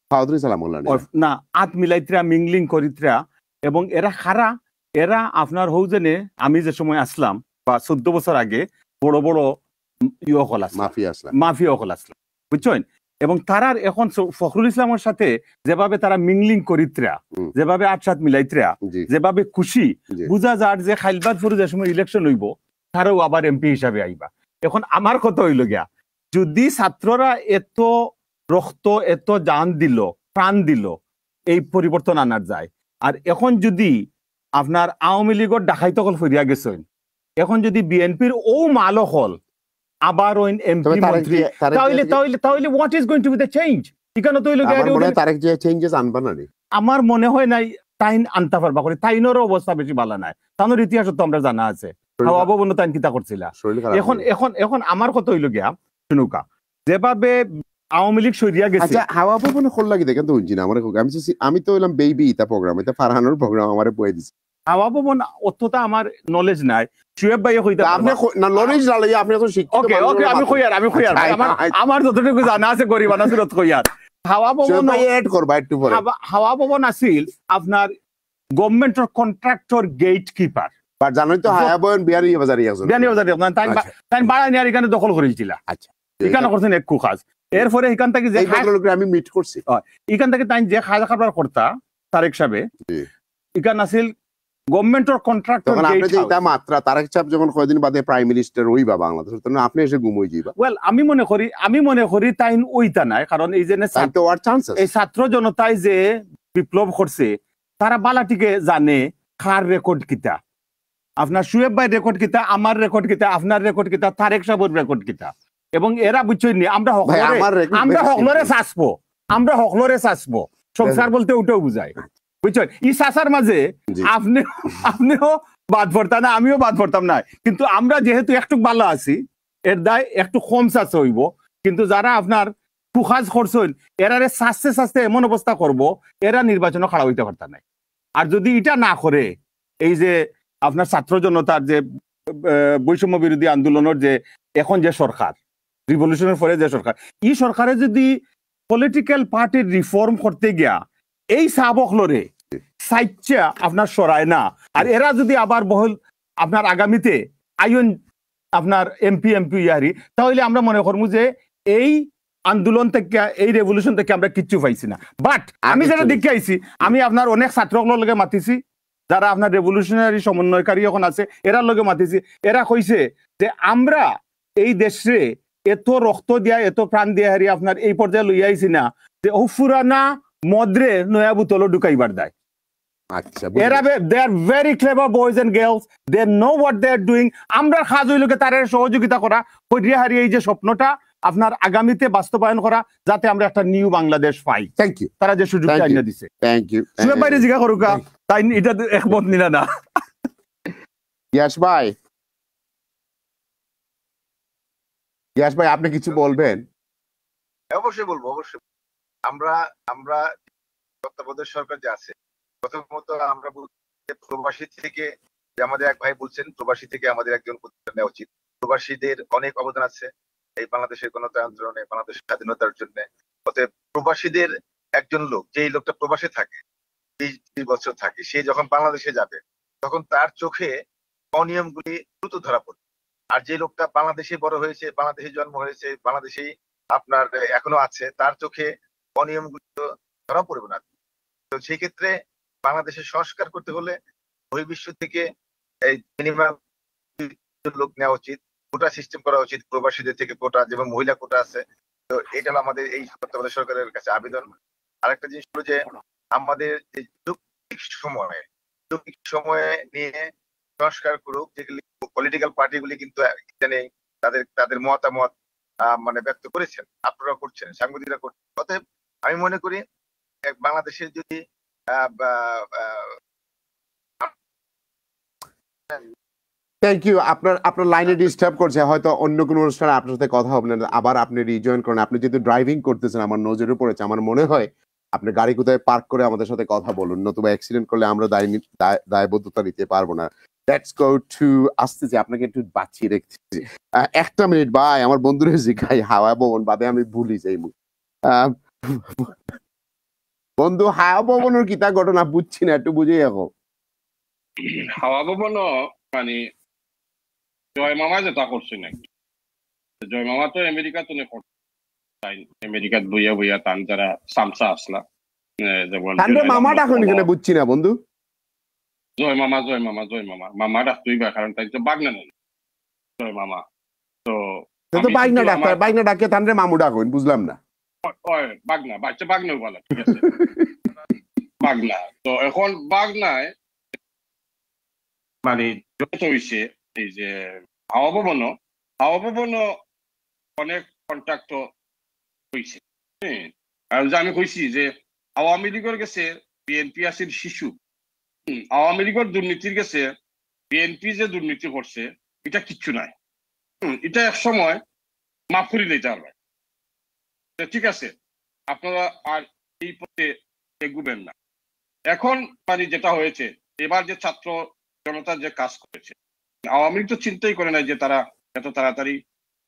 না আত মিলাইত্রা মিংলিং করিত্রা এবং এরা খারা এরা আপনার হৌজেনে আমি যে সময় আসলাম বা চোদ্দ বছর আগে বড় বড় ইয়কল আসলাম মাফিয়া অকল আসলাম বুঝছেন এবং তারার এখন ফখরুল ইসলামের সাথে যেভাবে তারা মিংলিং করিত্রা যেভাবে আটসাত মিলাইত্রা যেভাবে খুশি বুঝা যার যে খাইলবাদপুর যে সময় ইলেকশন হইব তারাও আবার এমপি হিসাবে আইবা এখন আমার কথা হইল গিয়া যদি ছাত্ররা এত রক্ত এত জান দিল প্রাণ দিল এই পরিবর্তন আনার যায় আর এখন যদি আপনার আওয়ামী লীগর ডাকাইত হল ফিরিয়া গেছেন এখন যদি বিএনপির ও মালো হল আবার ওই এমপি মন্ত্রী তাহলে তাহলে তাহলে what is going to be the change এখানে তো তারেক যে চেঞ্জেস আনবা না আমার মনে হয় নাই তাইন আনতে পারবা করে তাইনরও অবস্থা বেশি ভালো নাই তানোর ইতিহাস তো আমরা জানা আছে অবনতাইন কিতা করছিলা এখন এখন এখন আমার কথা হইল গিয়া শুনুকা যেভাবে আওয়ামী লীগ সরিয়া গেছে আচ্ছা হাওয়া ভবনে খোল লাগি দেখেন তো শুনছি না আমার আমি আমি তো বেবি ইতা প্রোগ্রাম এটা ফারহানোর প্রোগ্রাম আমারে বয়ে দিছে হাওয়া ভবন অতটা আমার নলেজ নাই শুয়েব ভাইয়ে কইতা আপনি না নলেজ না লাগি আপনি তো শিক্ষিত ওকে ওকে আমি কইয়ার আমি কইয়ার আচ্ছা, আমার আচ্ছা। আমার যতটুকু জানা আছে সুরত কইয়ার হাওয়া ভবন এড করবা একটু পরে হাওয়া ভবন আছিল আপনার গভর্নমেন্টর কন্ট্রাক্টর গেট কিপার বা জানোই তো হায়া ভবন বিয়ারি বাজারে আছে বিয়ারি বাজারে তাই আচ্ছা। তাই বাড়া নিয়ার এখানে দখল করেছিলা আচ্ছা এখানে করছেন এক কাজ এরপরে এখান থেকে যে আমি মিট করছি এখান থেকে তাই যে খাজা খাবার কর্তা তারেক সাহেবে এখান কন্ট্রাক্ট এটা মাত্রা তারেক সাহেব যখন কয়দিন বাদে প্রাইম মিনিস্টার হইবা বাংলাদেশ তখন আপনি এসে যাইবা ওয়েল আমি মনে করি আমি মনে করি তাইন ওইটা নাই কারণ এই যে এই ছাত্র যে বিপ্লব করছে তারা বালাটিকে জানে কার রেকর্ড কিতা আপনার সুয়েব ভাই রেকর্ড কিতা আমার রেকর্ড কিতা আপনার রেকর্ড কিতা তারেক সাহেবের রেকর্ড কিতা এবং এরা নি আমরা আমরা হকলরে চাষবো আমরা হকলরে চাষবো সংসার বলতে ওটাও বুঝায় বুঝছেন ই চাষার মাঝে আপনি আপনিও বাদ পড়তাম না আমিও বাদ পড়তাম না কিন্তু আমরা যেহেতু একটু ভালো আছি এর দায় একটু কম চাষ হইব কিন্তু যারা আপনার কুখাজ করছেন এরারে সাস্তে সাস্তে এমন অবস্থা করব এরা নির্বাচনও খাড়া হইতে পারতাম নাই আর যদি এটা না করে এই যে আপনার ছাত্র জনতার যে বৈষম্য বিরোধী আন্দোলনের যে এখন যে সরকার রিভলিউশনের পরে যে সরকার এই সরকারে যদি পলিটিক্যাল পার্টির রিফর্ম করতে গিয়া এই লরে সাইচ্ছা আপনার সরায় না আর এরা যদি আবার বহল আপনার আগামীতে আইন আপনার এমপি এমপি ইয়ারি তাহলে আমরা মনে করবো যে এই আন্দোলন থেকে এই রেভলিউশন থেকে আমরা কিচ্ছু পাইছি না বাট আমি যেটা দেখে আইছি আমি আপনার অনেক ছাত্রকলর লগে মাতিছি যারা আপনার রেভলিউশনারি সমন্বয়কারী এখন আছে এরার লগে মাতিছি এরা কইছে যে আমরা এই দেশে এত রক্ত দিয়া এত প্রাণ দিয়া হারি আপনার এই পর্যায়ে লই আইছি না যে ও ফুরানা মদ্রে নয়া বোতল ঢুকাইবার দেয় আমরা সহযোগিতা এই যে স্বপ্নটা আপনার আগামীতে বাস্তবায়ন যাতে আমরা একটা নিউ বাংলাদেশ পাই ইউ তারা দিছে তাই এটা ইয়াস ভাই আপনি কিছু বলবেন হ্যাঁ, অবশ্যই বলবো অবশ্যই আমরা আমরা তত্ত্বাবধায়ক সরকার যে আছে প্রথমত আমরা বলতে প্রবাসী থেকে যে আমাদের এক ভাই বলছেন প্রবাসী থেকে আমাদের একজন প্রতিষ্ঠান নেওয়া উচিত প্রবাসীদের অনেক অবদান আছে এই বাংলাদেশের গণতন্ত্র আন্দোলনে বাংলাদেশের স্বাধীনতার জন্য অতএব প্রবাসীদের একজন লোক যেই লোকটা প্রবাসে থাকে বিশ বছর থাকে সে যখন বাংলাদেশে যাবে তখন তার চোখে অনিয়মগুলি দ্রুত ধরা পড়বে আর যে লোকটা বাংলাদেশে বড় হয়েছে বাংলাদেশে জন্ম হয়েছে বাংলাদেশে আপনার এখনো আছে তার চোখে অনিয়মগুলো ধরা পড়বে না তো সেই ক্ষেত্রে বাংলাদেশের সংস্কার করতে হলে বহির্বিশ্ব থেকে এই মিনিমাম লোক নেওয়া উচিত কোটা সিস্টেম করা উচিত প্রবাসীদের থেকে কোটা যেমন মহিলা কোটা আছে তো এটা আমাদের এই তত্ত্বাবধায়ক সরকারের কাছে আবেদন আর একটা জিনিস হলো যে আমাদের যে যৌক্তিক সময়ে যৌক্তিক সময়ে নিয়ে সংস্কার করুক যেগুলি পলিটিক্যাল পার্টিগুলি কিন্তু তাদের তাদের মতামত মানে ব্যক্ত করেছেন আপনারা করছেন সাংবাদিকরা করছেন অতএব আমি মনে করি বাংলাদেশের যদি থ্যাংক ইউ আপনার আপনার লাইনে ডিস্টার্ব করছে হয়তো অন্য কোনো অনুষ্ঠানে আপনার সাথে কথা হবে না আবার আপনি রিজয়েন করেন আপনি যেহেতু ড্রাইভিং করতেছেন আমার নজরে পড়েছে আমার মনে হয় আপনি গাড়ি কোথায় পার্ক করে আমাদের সাথে কথা বলুন নতুবা অ্যাক্সিডেন্ট করলে আমরা দায় দায়বদ্ধতা নিতে পারবো না লেটস গো টু আপনাকে একটু বাঁচিয়ে রেখেছি একটা মিনিট ভাই আমার হাওয়া ভবন বাদে আমি ভুলি যাই বন্ধু হাওয়া ভবনের ঘটনা বুঝছি না একটু হাওয়া ভবন মানে জয় মামা যেটা করছে না জয় মামা তো আমেরিকা তো আমেরিকাত বইয়া বইয়া তান যারা সামসা আসলা মামা ডাকুন বুঝছি না বন্ধু জয় মামা জয় মামা জয় মামা মামা ডাকতেইবা কারণ তাই তো বাগনা নাই জয় মামা তো তো বাগনা ডাক বাগনা ডাকে তানরে মামু ডাকুন বুঝলাম না ওই বাগনা বাচ্চা বাগনা বলা ঠিক আছে বাগনা তো এখন বাগনায় মানে যত হইছে এই যে হাওয়া ভবন হাওয়া ভবন অনেক কন্ট্রাক্ট হইছে হ্যাঁ। আর যে আমি কইছি যে আওয়ামী লীগের কাছে বিএনপি আসির শিশু আওয়ামী লীগের দুর্নীতির কাছে বিএনপি যে দুর্নীতি করছে এটা কিচ্ছু নাই এটা এক সময় মাফ করে দিতে হবে ঠিক আছে আপনারা আর এই পথে এগুবেন না এখন মানে যেটা হয়েছে এবার যে ছাত্র জনতা যে কাজ করেছে আওয়ামী লীগ তো চিন্তাই করে নাই যে তারা এত তাড়াতাড়ি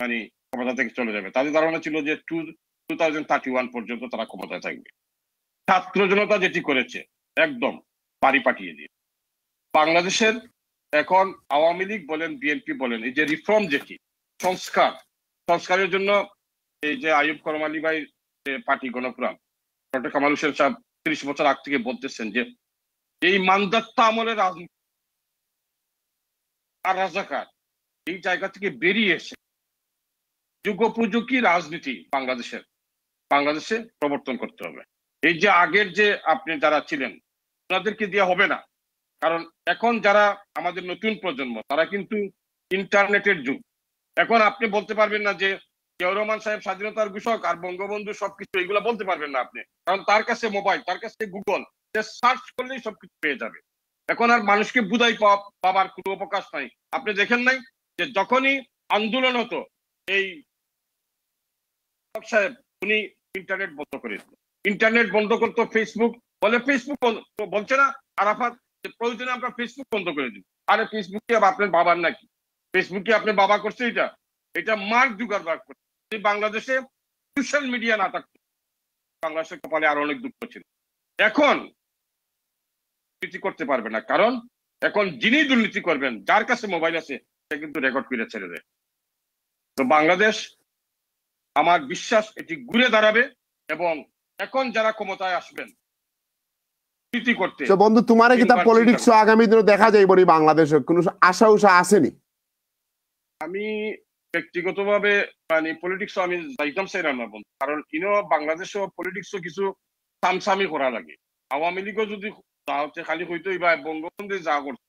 মানে ক্ষমতা থেকে চলে যাবে তাদের ধারণা ছিল যে two two thousand thirty one পর্যন্ত তারা ক্ষমতায় থাকবে ছাত্র জনতা যেটি করেছে একদম বাড়ি পাঠিয়ে দিয়ে বাংলাদেশের এখন আওয়ামী লীগ বলেন বিএনপি বলেন এই যে রিফর্ম যে কি সংস্কার সংস্কারের জন্য এই যে আয়ুব করম আলী ভাই পার্টি গণপ্রাম ডক্টর কামাল সাহেব তিরিশ বছর আগ থেকে বলতেছেন যে এই মান্দাত্তা আমলে রাজনীতি আর রাজাকার এই জায়গা থেকে বেরিয়ে এসে প্রযুক্তি রাজনীতি বাংলাদেশের বাংলাদেশে প্রবর্তন করতে হবে এই যে আগের যে আপনি যারা ছিলেন তাদেরকে দেওয়া হবে না কারণ এখন যারা আমাদের নতুন প্রজন্ম তারা কিন্তু ইন্টারনেটের যুগ এখন আপনি বলতে পারবেন না যে জিয়াউর রহমান সাহেব স্বাধীনতার বিষয়ক আর বঙ্গবন্ধু সবকিছু এগুলো বলতে পারবেন না আপনি কারণ তার কাছে মোবাইল তার কাছে গুগল সে সার্চ করলেই সবকিছু পেয়ে যাবে এখন আর মানুষকে বুধাই পাবার কোনো অবকাশ নাই আপনি দেখেন নাই যে যখনই আন্দোলন হতো এই সাহেব উনি ইন্টারনেট বন্ধ করে দিল ইন্টারনেট বন্ধ করতো ফেসবুক বলে ফেসবুক বলছে না আরাফাত প্রয়োজনে আমরা ফেসবুক বন্ধ করে দিব আরে ফেসবুক কি আপনার বাবার নাকি ফেসবুক কি আপনি বাবা করছে এটা এটা মার্ক জুগার জুগারবার্গ করছে বাংলাদেশে সোশ্যাল মিডিয়া না থাকতো বাংলাদেশের কপালে আরো অনেক দুঃখ ছিল এখন দুর্নীতি করতে পারবে না কারণ এখন যিনি দুর্নীতি করবেন যার কাছে মোবাইল আছে সে কিন্তু রেকর্ড করে ছেড়ে দেয় তো বাংলাদেশ আমার বিশ্বাস এটি ঘুরে দাঁড়াবে এবং এখন যারা ক্ষমতায় আসবেন করতে বন্ধু তোমার পলিটিক্স আগামী দিনে দেখা যাইব বাংলাদেশে আশা আসেনি আমি ব্যক্তিগতভাবে মানে পলিটিক্স আমি যাইতাম না বন্ধু কারণ পলিটিক্স কিছু সামসামি করা লাগে আওয়ামী যদি যাও খালি হয়তো ইবা বঙ্গবন্ধু যা করছে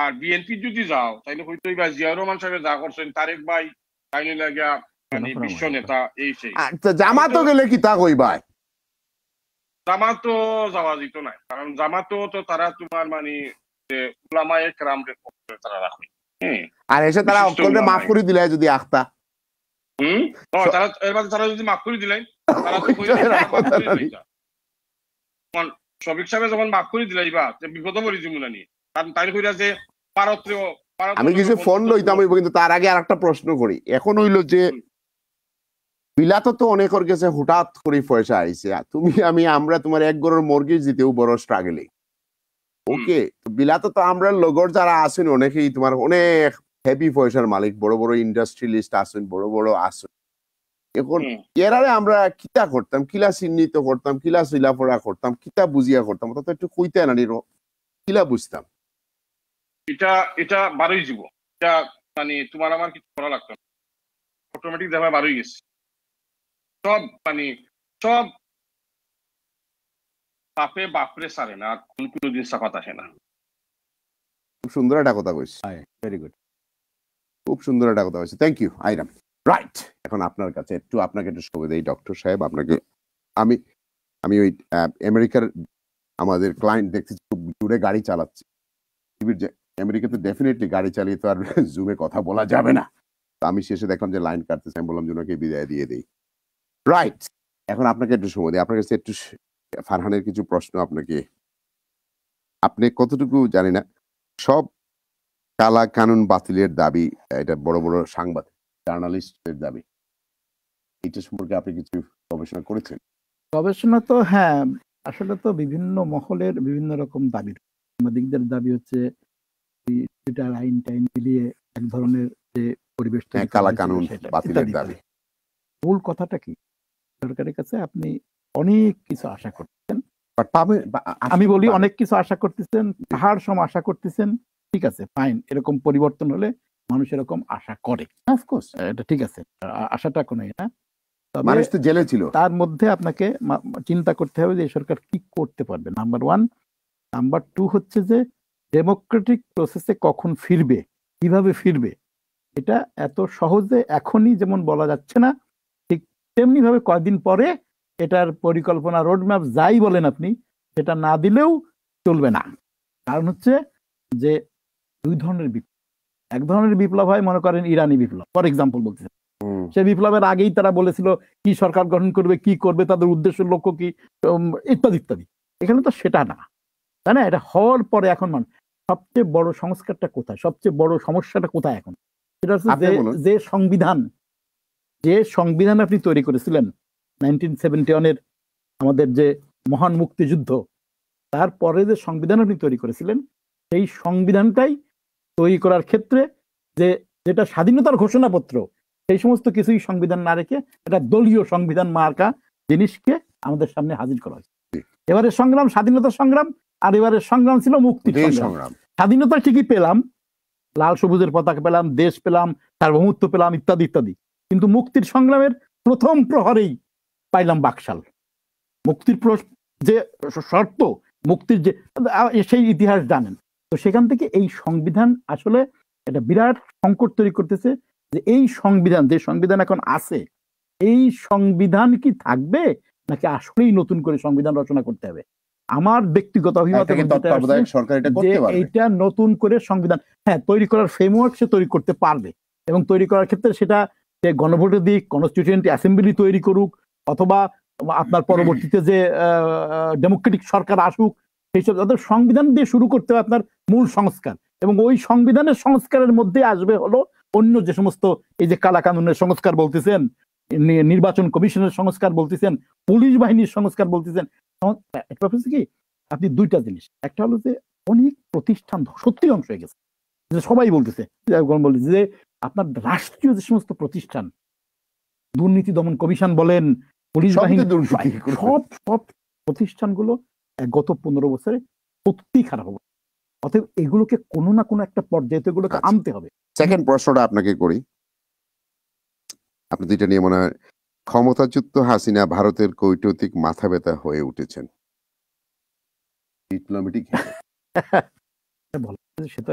আর বিএনপি যদি যাও তাইলে হয়তো ইবা জিয়া রহমান সাহেব যা করছেন তারেক ভাই তাই লাগিয়া মানে বিশ্ব নেতা এই সেই আচ্ছা, জামাতো গেলে কি তা কই ভাই জামাতও যাওয়া যেত না কারণ জামাতও তো তারা তোমার মানে তারা রাখে আর এসে তারা মাফ করে দিলে যদি আখতা মাফ দিলে বিপদ যে আমি কিছু ফোন লইতাম কিন্তু তার আগে আর একটা প্রশ্ন করি এখন হইলো যে বিলাতো তো অনেকের কাছে হঠাৎ করে পয়সা আইসে তুমি আমি আমরা তোমার এক গরোর মর্গেজ দিতেও বড় স্ট্রাগলিং ওকে বিলাতো তো আমরা লগর যারা আছেন অনেকেই তোমার অনেক হ্যাপি পয়সার মালিক বড় বড় ইন্ডাস্ট্রিয়ালিস্ট আসেন বড় বড় আসেন এখন এরারে আমরা কিতা করতাম কিলা চিহ্নিত করতাম কিলা চিলাফড়া করতাম কিতা বুঝিয়া করতাম অত একটু কইতে কিলা বুঝতাম এটা এটা বারোই জীব এটা মানে তোমার আমার কিছু করা লাগতো অটোমেটিক বারোই গেছে সব মানে সব পাপে বাপরে সারে না কোন কোন দিন সাফাত আসে না খুব সুন্দর একটা কথা কইছি ভেরি গুড খুব সুন্দর একটা কথা হয়েছে থ্যাংক ইউ আইরাম রাইট এখন আপনার কাছে একটু আপনাকে একটু সময় দেই ডক্টর সাহেব আপনাকে আমি আমি ওই আমেরিকার আমাদের ক্লায়েন্ট দেখছি খুব জোরে গাড়ি চালাচ্ছে যে আমেরিকাতে ডেফিনেটলি গাড়ি চালিয়ে তো আর জুমে কথা বলা যাবে না তো আমি শেষে দেখলাম যে লাইন কাটতেছে আমি বললাম যে ওনাকে বিদায় দিয়ে দিই রাইট এখন আপনাকে একটু সময় দিই আপনার কাছে একটু ফারহানের কিছু প্রশ্ন আপনাকে আপনি কতটুকু জানি না সব কালা কানুন বাতিলের দাবি এটা বড় বড় সাংবাদিক জার্নালিস্টের দাবি এটা সম্পর্কে আপনি কিছু গবেষণা করেছেন গবেষণা তো হ্যাঁ আসলে তো বিভিন্ন মহলের বিভিন্ন রকম দাবি সাংবাদিকদের দাবি হচ্ছে ডিজিটাল আইন টাইন মিলিয়ে এক ধরনের যে পরিবেশ হ্যাঁ, কালা কানুন বাতিলের দাবি মূল কথাটা কি সরকারের কাছে আপনি অনেক কিছু আশা করতেছেন আমি বলি অনেক কিছু আশা করতেছেন তাহার সম আশা করতেছেন ঠিক আছে ফাইন এরকম পরিবর্তন হলে মানুষ এরকম আশা করে অফকোর্স এটা ঠিক আছে আশাটা কোনো না মানুষ তো জেলে ছিল তার মধ্যে আপনাকে চিন্তা করতে হবে যে সরকার কি করতে পারবে নাম্বার ওয়ান নাম্বার টু হচ্ছে যে ডেমোক্রেটিক প্রসেসে কখন ফিরবে কিভাবে ফিরবে এটা এত সহজে এখনই যেমন বলা যাচ্ছে না তেমনিভাবে কয়দিন পরে এটার পরিকল্পনা রোডম্যাপ যাই বলেন আপনি সেটা না দিলেও চলবে না কারণ হচ্ছে যে দুই ধরনের বিপ্লব এক ধরনের বিপ্লব হয় মনে করেন ইরানি বিপ্লব ফর এক্সাম্পল বলতে সে বিপ্লবের আগেই তারা বলেছিল কি সরকার গঠন করবে কি করবে তাদের উদ্দেশ্য লক্ষ্য কি ইত্যাদি ইত্যাদি এখানে তো সেটা না তাই না এটা হওয়ার পরে এখন মানে সবচেয়ে বড় সংস্কারটা কোথায় সবচেয়ে বড় সমস্যাটা কোথায় এখন সেটা হচ্ছে যে সংবিধান যে সংবিধান আপনি তৈরি করেছিলেন নাইনটিন সেভেন্টি ওয়ানের আমাদের যে মহান মুক্তিযুদ্ধ তারপরে যে সংবিধান আপনি তৈরি করেছিলেন সেই সংবিধানটাই তৈরি করার ক্ষেত্রে যে যেটা স্বাধীনতার ঘোষণাপত্র সেই সমস্ত কিছুই সংবিধান না রেখে এটা দলীয় সংবিধান মার্কা জিনিসকে আমাদের সামনে হাজির করা হয়েছে এবারের সংগ্রাম স্বাধীনতা সংগ্রাম আর এবারের সংগ্রাম ছিল মুক্তি সংগ্রাম স্বাধীনতা ঠিকই পেলাম লাল সবুজের পতাকা পেলাম দেশ পেলাম সার্বভৌমত্ব পেলাম ইত্যাদি ইত্যাদি কিন্তু মুক্তির সংগ্রামের প্রথম প্রহরেই পাইলাম বাকশাল মুক্তির যে শর্ত মুক্তির যে সেই ইতিহাস জানেন তো সেখান থেকে এই সংবিধান আসলে একটা বিরাট সংকট তৈরি করতেছে যে এই সংবিধান যে সংবিধান এখন আছে এই সংবিধান কি থাকবে নাকি আসলেই নতুন করে সংবিধান রচনা করতে হবে আমার ব্যক্তিগত অভিমত এটা নতুন করে সংবিধান হ্যাঁ তৈরি করার ফ্রেমওয়ার্ক সে তৈরি করতে পারবে এবং তৈরি করার ক্ষেত্রে সেটা সে গণভোটে দিক কনস্টিটিউয়েন্ট অ্যাসেম্বলি তৈরি করুক অথবা আপনার পরবর্তীতে যে ডেমোক্রেটিক সরকার আসুক সেইসব তাদের সংবিধান দিয়ে শুরু করতে হবে আপনার মূল সংস্কার এবং ওই সংবিধানের সংস্কারের মধ্যে আসবে হলো অন্য যে সমস্ত এই যে কালাকানুনের সংস্কার বলতেছেন নির্বাচন কমিশনের সংস্কার বলতেছেন পুলিশ বাহিনীর সংস্কার বলতেছেন কি আপনি দুইটা জিনিস একটা হলো যে অনেক প্রতিষ্ঠান সত্যি অংশ হয়ে গেছে যে সবাই বলতেছে যে আপনার রাষ্ট্রীয় যে সমস্ত প্রতিষ্ঠান দুর্নীতি দমন কমিশন বলেন পুলিশ বাহিনী সব সব প্রতিষ্ঠানগুলো গত পনেরো বছরে সত্যি খারাপ হবে অতএব এগুলোকে কোনো না কোনো একটা পর্যায়ে এগুলোকে আচ্ছা। আনতে হবে সেকেন্ড প্রশ্নটা আপনাকে করি আপনি দুইটা নিয়ে মনে হয় ক্ষমতাচ্যুত হাসিনা ভারতের কৈটতিক মাথা ব্যথা হয়ে উঠেছেন ডিপ্লোমেটিক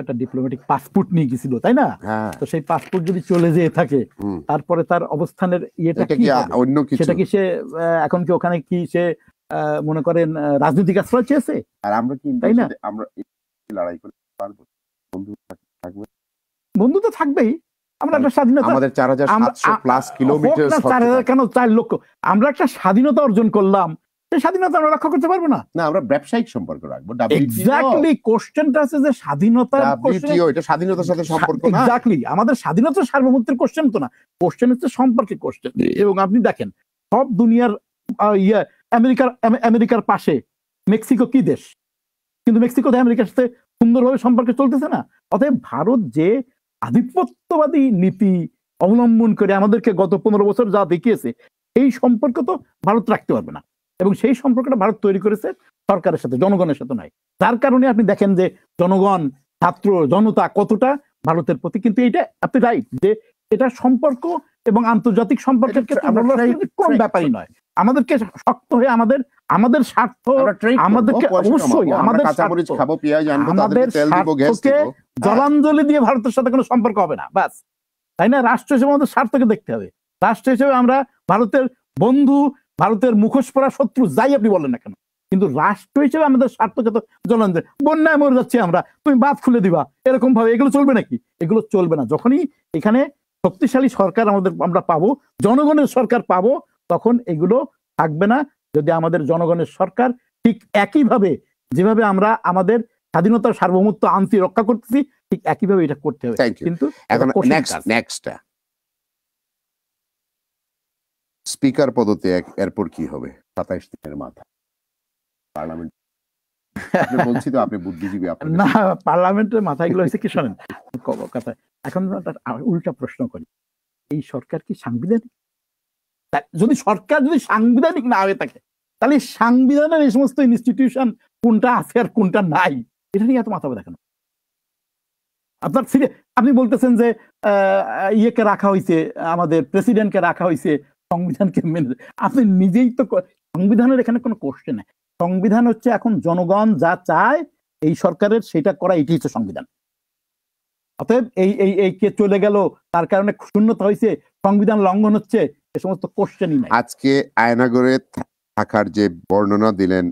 একটা ডিপ্লোম্যাটিক পাসপোর্ট নিয়ে তাই না হ্যাঁ। তো সেই পাসপোর্ট যদি চলে যেয়ে থাকে তারপরে তার অবস্থানের ইয়েটা কি অন্য কিছু সেটা কি সে এখন কি ওখানে কি সে মনে করেন রাজনৈতিক আশ্রয় চেয়েছে আর আমরা কি তাই না আমরা লড়াই করে পারবো বন্ধু থাকবে বন্ধু তো থাকবেই আমরা একটা স্বাধীনতা আমাদের 4700 প্লাস কিলোমিটার 4000 কেন 4 লক্ষ আমরা একটা স্বাধীনতা অর্জন করলাম স্বাধীনতা আমরা রক্ষা করতে পারবো না না আমরা ব্যবসায়িক সম্পর্ক রাখবো এক্স্যাক্টলি কোশ্চেনটা আছে যে স্বাধীনতা এটা স্বাধীনতার সাথে সম্পর্ক না এক্স্যাক্টলি আমাদের স্বাধীনতা সার্বভৌমত্বের কোশ্চেন তো না কোশ্চেন হচ্ছে সম্পর্কে কোশ্চেন এবং আপনি দেখেন সব দুনিয়ার ইয়ে, আমেরিকার আমেরিকার পাশে মেক্সিকো কি দেশ কিন্তু মেক্সিকো আমেরিকার সাথে সুন্দরভাবে সম্পর্কে চলতেছে না অতএব ভারত যে আধিপত্যবাদী নীতি অবলম্বন করে আমাদেরকে গত পনেরো বছর যা দেখিয়েছে এই সম্পর্ক তো ভারত রাখতে পারবে না এবং সেই সম্পর্কটা ভারত তৈরি করেছে সরকারের সাথে জনগণের সাথে নয় তার কারণে আপনি দেখেন যে জনগণ ছাত্র জনতা কতটা ভারতের প্রতি কিন্তু এটা আপনি রাইট যে এটা সম্পর্ক এবং আন্তর্জাতিক সম্পর্কের ক্ষেত্রে কোন ব্যাপারই নয় আমাদেরকে শক্ত হয়ে আমাদের আমাদের স্বার্থ আমাদেরকে অবশ্যই আমাদের হ্যাঁ। জলাঞ্জলি দিয়ে ভারতের সাথে কোনো সম্পর্ক হবে না বাস তাই না রাষ্ট্র হিসেবে আমাদের স্বার্থকে দেখতে হবে রাষ্ট্র হিসেবে আমরা ভারতের বন্ধু ভারতের মুখোশ পরা শত্রু যাই আপনি বলেন না কেন কিন্তু রাষ্ট্র হিসেবে আমাদের স্বার্থকে তো জলান বন্যায় মরে যাচ্ছি আমরা তুমি বাদ খুলে দিবা এরকম ভাবে এগুলো চলবে নাকি এগুলো চলবে না যখনই এখানে শক্তিশালী সরকার আমাদের আমরা পাবো জনগণের সরকার পাবো তখন এগুলো থাকবে না যদি আমাদের জনগণের সরকার ঠিক একইভাবে যেভাবে আমরা আমাদের স্বাধীনতার সার্বভৌমত্ব আনতে রক্ষা করতেছি ঠিক একইভাবে এটা করতে হবে কিন্তু এখন নেক্সট নেক্সটটা স্পিকার এক এরপর কি হবে সাতাইশ দিনের মাথা পার্লামেন্ট বলছি তো আপনি বুদ্ধিজীবী না পার্লামেন্টের হয়েছে কথা এখন উল্টা প্রশ্ন করি এই সরকার কি সাংবিধানিক যদি সরকার যদি সাংবিধানিক না হয়ে থাকে তাহলে সাংবিধানের এই সমস্ত ইনস্টিটিউশন কোনটা আছে আর কোনটা নাই এটা নিয়ে এত মাথা দেখানো আপনার আপনি বলতেছেন যে ইয়েকে রাখা হয়েছে আমাদের প্রেসিডেন্টকে রাখা হয়েছে সংবিধানকে মেনে আপনি নিজেই তো সংবিধানের এখানে কোনো কোশ্চেন নেই সংবিধান হচ্ছে এখন জনগণ যা চায় এই সরকারের সেটা করা এটি হচ্ছে সংবিধান অতএব এই এই এই কে চলে গেল তার কারণে শূন্যতা হয়েছে সংবিধান লঙ্ঘন হচ্ছে এ সমস্ত কোশ্চেনই নাই আজকে আয়নাগরে থাকার যে বর্ণনা দিলেন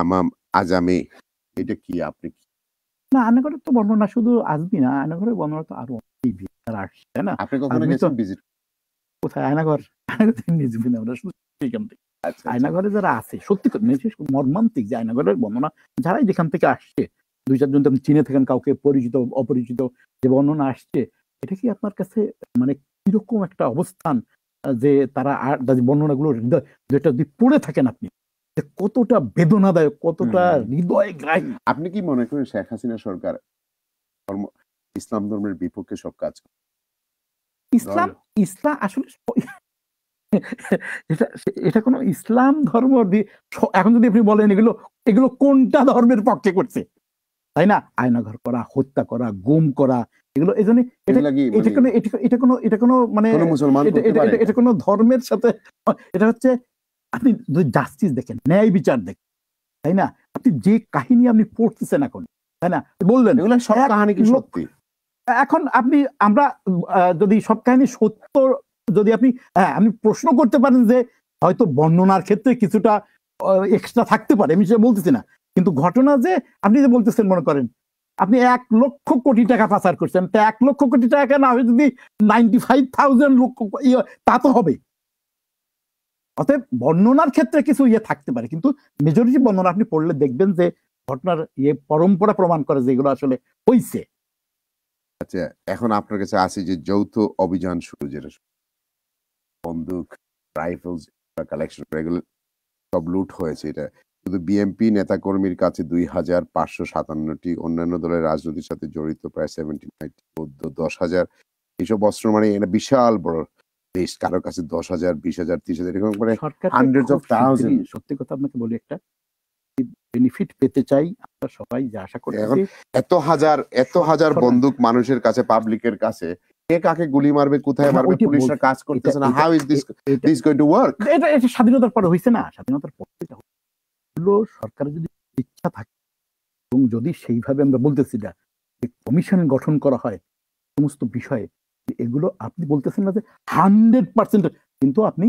আমাম আজামি এটা কি আপনি না আয়নাগরের তো বর্ণনা শুধু আজমি না আয়নাগরের বর্ণনা তো আরো আসছে না আপনি কখনো ভিজিট কোথায় আয়নাগর আচ্ছা, আচ্ছা। আয়নাঘরে যারা আছে সত্যি মানে মর্মান্তিক যে আয়নাঘরের বর্ণনা যারাই যেখান থেকে আসছে দুই চারজন থাকেন কাউকে পরিচিত অপরিচিত যে বর্ণনা আসছে এটা কি আপনার কাছে মানে কিরকম একটা অবস্থান যে তারা হৃদয় পড়ে থাকেন আপনি কতটা বেদনাদায়ক কতটা হৃদয় গ্রাহী আপনি কি মনে করেন শেখ হাসিনা সরকার ইসলাম ধর্মের বিপক্ষে সব কাজ ইসলাম ইসলাম আসলে এটা এটা কোনো ইসলাম ধর্ম এখন যদি আপনি বলেন এগুলো এগুলো কোনটা ধর্মের পক্ষে করছে তাই না আয়নাঘর করা হত্যা করা গুম করা এগুলো এই জন্য কোনো ধর্মের সাথে এটা হচ্ছে আপনি যদি জাস্টিস দেখেন ন্যায় বিচার দেখেন তাই না আপনি যে কাহিনী আপনি পড়তেছেন এখন তাই না বললেন সব কাহিনী সত্যি এখন আপনি আমরা যদি সব কাহিনী সত্য যদি আপনি হ্যাঁ আপনি প্রশ্ন করতে পারেন যে হয়তো বর্ণনার ক্ষেত্রে কিছুটা এক্সট্রা থাকতে পারে আমি সেটা বলতেছি না কিন্তু ঘটনা যে আপনি যে বলতেছেন মনে করেন আপনি এক লক্ষ কোটি টাকা পাচার করছেন তা এক লক্ষ কোটি টাকা না হয় যদি নাইনটি ফাইভ থাউজেন্ড লক্ষ তা তো হবে অতএব বর্ণনার ক্ষেত্রে কিছু ইয়ে থাকতে পারে কিন্তু মেজরিটি বর্ণনা আপনি পড়লে দেখবেন যে ঘটনার ইয়ে পরম্পরা প্রমাণ করে যেগুলো আসলে হয়েছে আচ্ছা এখন আপনার কাছে আসি যে যৌথ অভিযান শুরু যেটা বন্দুক রাইফেলস কালেকশন এগুলো সব লুট হয়েছে এটা শুধু বিএমপি নেতাকর্মীর কাছে দুই হাজার পাঁচশো সাতান্নটি অন্যান্য দলের রাজনীতির সাথে জড়িত প্রায় সেভেন্টি নাইনটি বৌদ্ধ দশ হাজার এইসব অস্ত্র মানে এটা বিশাল বড় দেশ কারোর কাছে দশ হাজার বিশ হাজার ত্রিশ হাজার এরকম মানে হান্ড্রেড অফ থাউজেন্ড সত্যি কথা আপনাকে বলি একটা বেনিফিট পেতে চাই আমরা সবাই যা আশা করি এখন এত হাজার এত হাজার বন্দুক মানুষের কাছে পাবলিকের কাছে কাকে গুলি মারবে কোথায় হ্যাঁ, মারবে পুলিশের কাজ করতেছে না how is this this going to work এটা এটা স্বাধীনতার পরে হইছে না স্বাধীনতার পরে এটা হলো সরকার যদি ইচ্ছা থাকে এবং যদি সেইভাবে আমরা বলতেছি না যে কমিশন গঠন করা হয় সমস্ত বিষয়ে এগুলো আপনি বলতেছেন না যে হান্ড্রেড পার্সেন্ট কিন্তু আপনি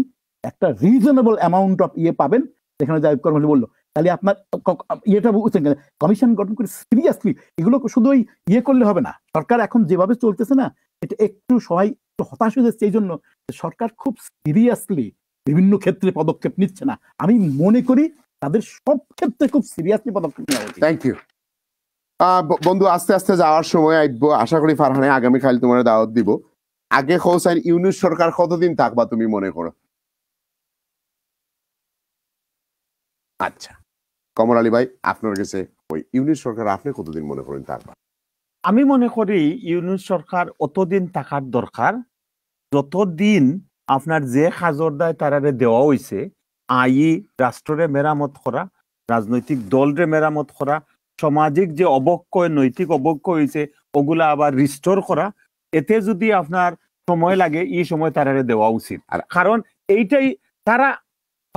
একটা রিজনেবল অ্যামাউন্ট অফ ইয়ে পাবেন যেখানে জায়গ কর্মী বললো তাহলে আপনার ইয়েটা বুঝছেন কমিশন গঠন করে সিরিয়াসলি এগুলো শুধু ওই ইয়ে করলে হবে না সরকার এখন যেভাবে চলতেছে না এটা একটু সবাই একটু হতাশ হয়ে যাচ্ছে এই জন্য সরকার খুব সিরিয়াসলি বিভিন্ন ক্ষেত্রে পদক্ষেপ নিচ্ছে না আমি মনে করি তাদের সব ক্ষেত্রে খুব সিরিয়াসলি পদক্ষেপ নেওয়া উচিত থ্যাংক ইউ বন্ধু আস্তে আস্তে যাওয়ার সময় আসবো আশা করি ফারহানে আগামী খালি তোমার দাওয়াত দিব আগে হোসাইন ইউনুস সরকার কতদিন থাকবা তুমি মনে করো আচ্ছা কমর আলী ভাই আপনার কাছে ওই ইউনিট সরকার আপনি কতদিন মনে করেন থাকবা আমি মনে করি ইউনিট সরকার অতদিন থাকার দরকার যতদিন আপনার যে সাজর দায় তারারে দেওয়া হয়েছে আই রাষ্ট্রে মেরামত করা রাজনৈতিক দলরে মেরামত করা সামাজিক যে অবক্ষয় নৈতিক অবক্ষয় হয়েছে ওগুলা আবার রিস্টোর করা এতে যদি আপনার সময় লাগে এই সময় তারারে দেওয়া উচিত কারণ এইটাই তারা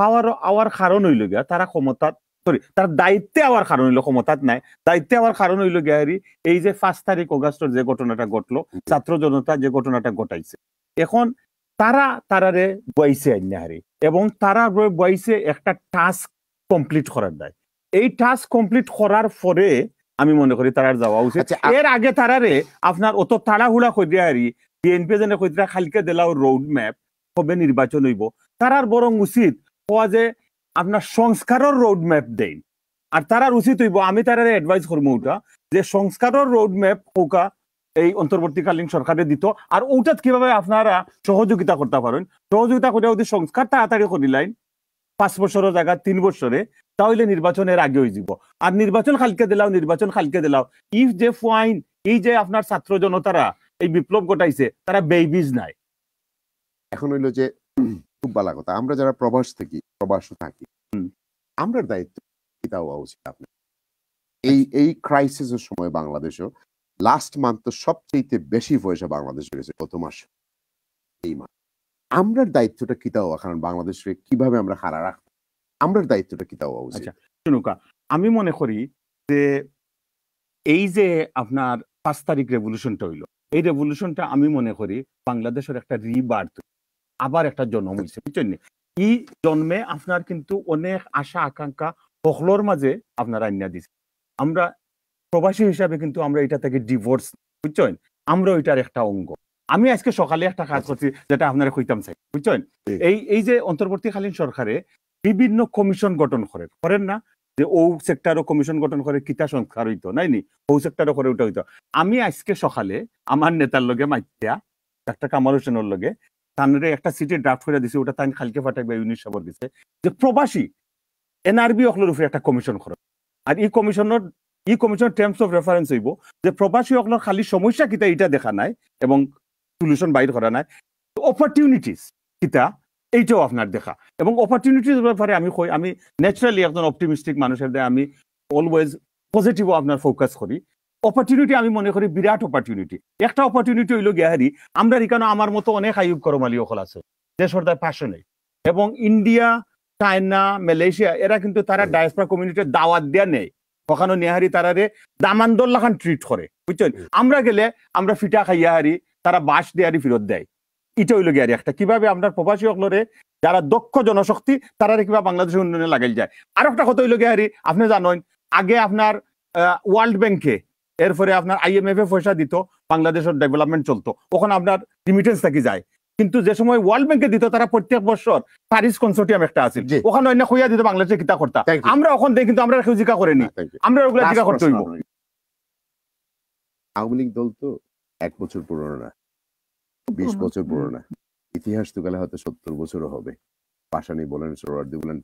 পাওয়ার আওয়ার কারণ হইল গিয়া তারা ক্ষমতা সরি তার দায়িত্বে আওয়ার কারণ হইলো ক্ষমতাত নাই দায়িত্বে আওয়ার কারণ হইলো গেহারি এই যে পাঁচ তারিখ অগাস্টর যে ঘটনাটা ঘটলো ছাত্র জনতা যে ঘটনাটা ঘটাইছে এখন তারা তারারে বইছে আন্যাহারি এবং তারা বইছে একটা টাস্ক কমপ্লিট করার দায় এই টাস্ক কমপ্লিট করার পরে আমি মনে করি তারার যাওয়া উচিত আচ্ছা, এর আগে তারারে আপনার অত তাড়াহুড়া কই দিয়ে আরি বিএনপি যেন কইতে খালিকে দিলাও রোড ম্যাপ কবে নির্বাচন হইব তারার বরং উচিত কোয়া যে আপনার সংস্কারের রোডম্যাপ দেন আর তারা উচিত হইব আমি তারা অ্যাডভাইস করবো ওটা যে সংস্কারের রোডম্যাপ হোকা এই অন্তর্বর্তীকালীন সরকারে দিত আর ওটা কিভাবে আপনারা সহযোগিতা করতে পারেন সহযোগিতা করে যদি সংস্কার তাড়াতাড়ি লাইন পাঁচ বছরের জায়গা তিন বছরে তাহলে নির্বাচনের আগে হয়ে যাব আর নির্বাচন খালকে দিলাও নির্বাচন খালকে দিলাও ইফ যে ফাইন এই যে আপনার ছাত্র জনতারা এই বিপ্লব ঘটাইছে তারা বেবিজ নাই এখন হইল যে খুব ভালো কথা আমরা যারা প্রবাস থাকি প্রবাস থাকি আমরা দায়িত্ব দেওয়া উচিত আপনার এই এই ক্রাইসিসের সময় বাংলাদেশও লাস্ট মান্থ তো সবচেয়ে বেশি পয়সা বাংলাদেশ রয়েছে গত মাস এই মাস আমরা দায়িত্বটা কিতা হওয়া কারণ বাংলাদেশে কিভাবে আমরা হারা রাখবো আমরা দায়িত্বটা কিতা হওয়া উচিত আচ্ছা, শুনুকা আমি মনে করি যে এই যে আপনার পাঁচ তারিখ রেভলিউশনটা হইলো এই রেভলিউশনটা আমি মনে করি বাংলাদেশের একটা রিবার্থ আবার একটা জন্ম হয়েছে বুঝছেন ই জন্মে আপনার কিন্তু অনেক আশা আকাঙ্ক্ষা হকলোর মাঝে আপনার আইনা দিচ্ছে আমরা প্রবাসী হিসাবে কিন্তু আমরা এটা থেকে ডিভোর্স বুঝছেন আমরা এটার একটা অঙ্গ আমি আজকে সকালে একটা কাজ আচ্ছা। করছি যেটা আপনারা খুঁজতাম চাই বুঝছেন এই এই যে অন্তর্বর্তীকালীন সরকারে বিভিন্ন কমিশন গঠন করে করেন না যে ও সেক্টরও কমিশন গঠন করে কিতা সংস্কার হইতো নাই নি ও সেক্টরও করে ওটা হইতো আমি আজকে সকালে আমার নেতার লগে মাইতিয়া ডাক্তার কামাল হোসেনের লগে তানরে একটা সিটে ড্রাফট করে দিছে ওটা তান খালকে ফাটাই বা ইউনিট সবর দিছে যে প্রবাসী এনআরবি অকলের উপরে একটা কমিশন করবে আর ই কমিশনের ই কমিশন টার্মস অফ রেফারেন্স হইব যে প্রবাসী অকলের খালি সমস্যা কিতা এটা দেখা নাই এবং সলিউশন বাইর করা নাই অপরচুনিটিস কিতা এইটাও আপনার দেখা এবং অপরচুনিটিস ব্যাপারে আমি কই আমি ন্যাচারালি একজন অপটিমিস্টিক মানুষের দেয় আমি অলওয়েজ পজিটিভও আপনার ফোকাস করি অপরচুনিটি আমি মনে করি বিরাট অপরচুনিটি একটা অপরচুনিটি হইল গেহারি আমরা এখানে আমার মতো অনেক আয়ুব করমালী সকল আছে দেশের তাই পাশে এবং ইন্ডিয়া চায়না মালয়েশিয়া এরা কিন্তু তারা ডায়াসপরা কমিউনিটি দাওয়াত দেয়া নেই কখনো নেহারি তারারে দামানদোল্লা খান ট্রিট করে বুঝছেন আমরা গেলে আমরা ফিটা খাইয়া হারি তারা বাস দেয়ারি ফেরত দেয় এটা হইল গিয়ারি একটা কিভাবে আমরা প্রবাসী সকলরে যারা দক্ষ জনশক্তি তারা কিবা বাংলাদেশের উন্নয়নে লাগাই যায় আর একটা কথা হইল গিয়ারি আপনি জানেন আগে আপনার ওয়ার্ল্ড ব্যাংকে এরপরে আপনার আইএমএফ এ পয়সা দিত বাংলাদেশের ডেভেলপমেন্ট চলতো ওখানে আপনার রিমিটেন্স থাকি যায় কিন্তু যে সময় ওয়ার্ল্ড ব্যাংকে দিত তারা প্রত্যেক বছর প্যারিস কনসোর্টিয়াম একটা আছে ওখানে অন্য হইয়া দিত বাংলাদেশের কিতা করতা আমরা ওখান থেকে কিন্তু আমরা কেউ জিকা করিনি হ্যাঁ, আমরা ওগুলো জিকা করতে হইব আওয়ামী লীগ দল তো এক বছর পুরনো না বিশ বছর পুরনো না ইতিহাস তো গেলে হয়তো সত্তর বছরও হবে পাশানি বলেন সরোয়ার্দি বলেন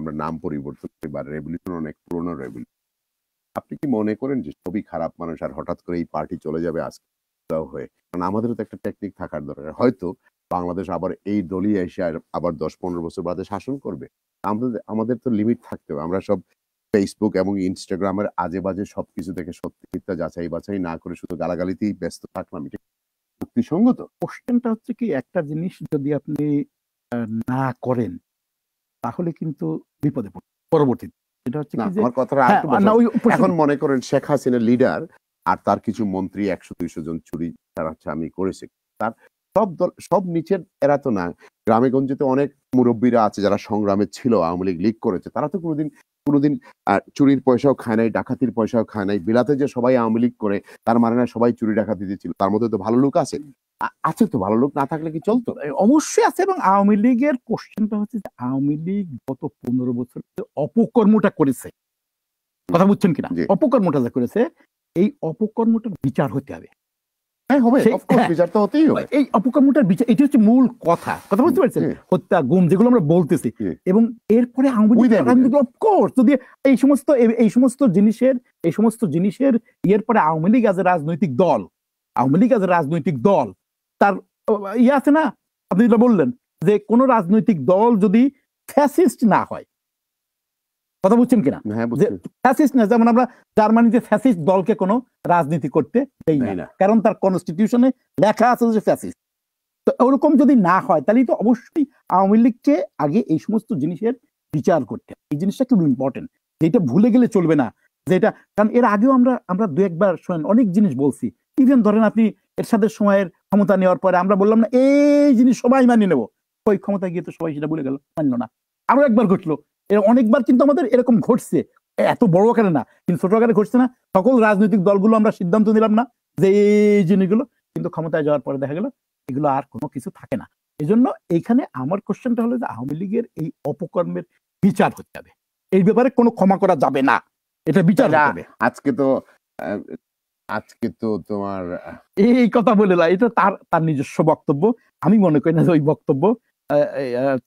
আমরা নাম পরিবর্তন করি বা রেভলিউশন অনেক পুরনো রেভলিউশন আপনি কি মনে করেন যে সবই খারাপ মানুষ আর হঠাৎ করে এই পার্টি চলে যাবে আজকে হয়ে কারণ আমাদেরও তো একটা টেকনিক থাকার দরকার হয়তো বাংলাদেশ আবার এই দলই এসে আবার দশ পনেরো বছর বাদে শাসন করবে আমাদের আমাদের তো লিমিট থাকতে হবে আমরা সব ফেসবুক এবং ইনস্টাগ্রামের আজে বাজে সব কিছু থেকে সত্যিটা যাচাই বাছাই না করে শুধু গালাগালিতেই ব্যস্ত থাকলাম এটা যুক্তিসঙ্গত কোশ্চেনটা হচ্ছে কি একটা জিনিস যদি আপনি না করেন তাহলে কিন্তু বিপদে পড়ে পরবর্তীতে হ্যাঁ, এখন মনে করেন শেখ হাসিনা লিডার আর তার কিছু মন্ত্রী একশো দুইশো জন চুরি ছাড়াচ্ছে আমি করেছি তার সব দল সব নিচের এরা তো না গ্রামে গঞ্জে অনেক মুরব্বীরা আছে যারা সংগ্রামে ছিল আওয়ামী লীগ লিগ করেছে তারা তো কোনোদিন কোনোদিন চুরির পয়সাও খায় নাই ডাকাতির পয়সাও খায় নাই বিলাতে যে সবাই আওয়ামী লীগ করে তার মানে না সবাই চুরি ডাকাতি দিয়েছিল তার মধ্যে তো ভালো লোক আছে আছে তো ভালো লোক না থাকলে কি চলতো অবশ্যই আছে এবং আওয়ামী লীগের কোশ্চেনটা হচ্ছে যে আওয়ামী লীগ গত পনেরো বছর অপকর্মটা করেছে কথা বুঝছেন কিনা অপকর্মটা যা করেছে এই অপকর্মটার বিচার হতে হবে হ্যাঁ, হ্যাঁ। এই সমস্ত এই সমস্ত জিনিসের এই সমস্ত জিনিসের ইয়ের পরে আওয়ামী লীগ আজ রাজনৈতিক দল আওয়ামী লীগ আজ রাজনৈতিক দল তার ইয়ে আছে না আপনি যেটা বললেন যে কোন রাজনৈতিক দল যদি ফ্যাসিস্ট না হয় কথা বুঝছেন কিনা ফ্যাসিস্ট না যেমন আমরা জার্মানিতে ফ্যাসিস্ট দলকে কোনো রাজনীতি করতে দেই না কারণ তার কনস্টিটিউশনে লেখা আছে যে ফ্যাসিস্ট তো ওরকম যদি না হয় তাহলে তো অবশ্যই আওয়ামী লীগকে আগে এই সমস্ত জিনিসের বিচার করতে এই জিনিসটা খুব ইম্পর্টেন্ট যেটা ভুলে গেলে চলবে না যেটা কারণ এর আগেও আমরা আমরা দু একবার শোনেন অনেক জিনিস বলছি ইভেন ধরেন আপনি এর সাথে সময়ের ক্ষমতা নেওয়ার পরে আমরা বললাম না এই জিনিস সবাই মানিয়ে নেবো ওই ক্ষমতা গিয়ে তো সবাই সেটা ভুলে গেল মানলো না আরো একবার ঘটলো অনেকবার কিন্তু আমাদের এরকম ঘটছে এত বড় আকারে না কিন্তু ছোট আকারে ঘটছে না সকল রাজনৈতিক দলগুলো আমরা সিদ্ধান্ত নিলাম না যে এই জিনিসগুলো কিন্তু ক্ষমতায় যাওয়ার পরে দেখা গেল এগুলো আর কোনো কিছু থাকে না এই জন্য এইখানে আমার কোশ্চেনটা হলো যে আওয়ামী লীগের এই অপকর্মের বিচার হতে হবে এই ব্যাপারে কোনো ক্ষমা করা যাবে না এটা বিচার হবে আজকে তো আজকে তো তোমার এই কথা বলে এটা তার তার নিজস্ব বক্তব্য আমি মনে করি না যে ওই বক্তব্য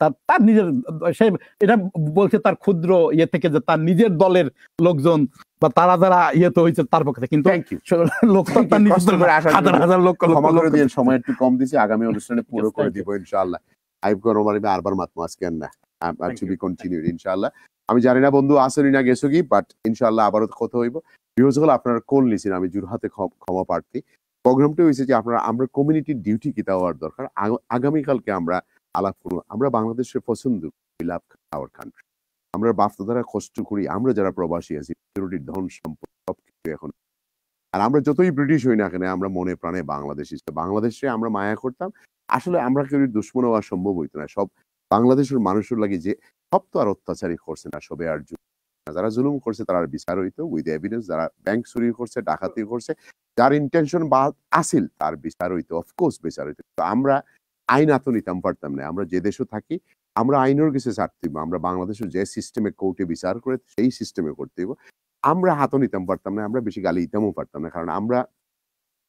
তার নিজের সে এটা বলছে তার ক্ষুদ্র ইয়ে থেকে যে তার নিজের দলের লোকজন বা তারা যারা ইয়ে তো হয়েছে তার পক্ষে কিন্তু হাজার হাজার লোক ক্ষমা করে দিয়ে সময় একটু কম দিছি আগামী অনুষ্ঠানে পুরো করে দিব ইনশাআল্লাহ আইব গরম আর আরবার মাতমা না টু বি কন্টিনিউড ইনশাআল্লাহ আমি জানি না বন্ধু আসেনি না গেছো কি বাট ইনশাআল্লাহ আবারও কথা হইব ভিউজ হল আপনারা কোন নিছেন আমি জুরহাতে ক্ষমা প্রার্থী প্রোগ্রামটি হয়েছে যে আপনারা আমরা কমিউনিটির ডিউটি কি দেওয়ার দরকার আগামীকালকে আমরা আলাপ করুন আমরা বাংলাদেশের পছন্দ লাভ আওয়ার কান্ট্রি আমরা বাফতা দ্বারা কষ্ট করি আমরা যারা প্রবাসী আছি পিরোটির ধন সম্পদ সব কিছু এখন আর আমরা যতই ব্রিটিশ হই না কেন আমরা মনে প্রাণে বাংলাদেশি বাংলাদেশে আমরা মায়া করতাম আসলে আমরা কেউ দুশ্মন হওয়া সম্ভব হইতো না সব বাংলাদেশের মানুষের লাগে যে সব তো আর অত্যাচারই করছে না সবে আর যারা জুলুম করছে তারা বিচার হইতো উইথ এভিডেন্স যারা ব্যাংক চুরি করছে ডাকাতি করছে যার ইন্টেনশন বা আসিল তার বিচার হইতো অফকোর্স বিচার হইতো আমরা আইন এত নিতাম পারতাম না আমরা যে দেশও থাকি আমরা আইনের কিছু ছাড়তিব আমরা বাংলাদেশের যে সিস্টেমে কোর্টে বিচার করে সেই সিস্টেমে করতে আমরা হাতও নিতাম পারতাম না আমরা বেশি গালি দিতামও পারতাম না কারণ আমরা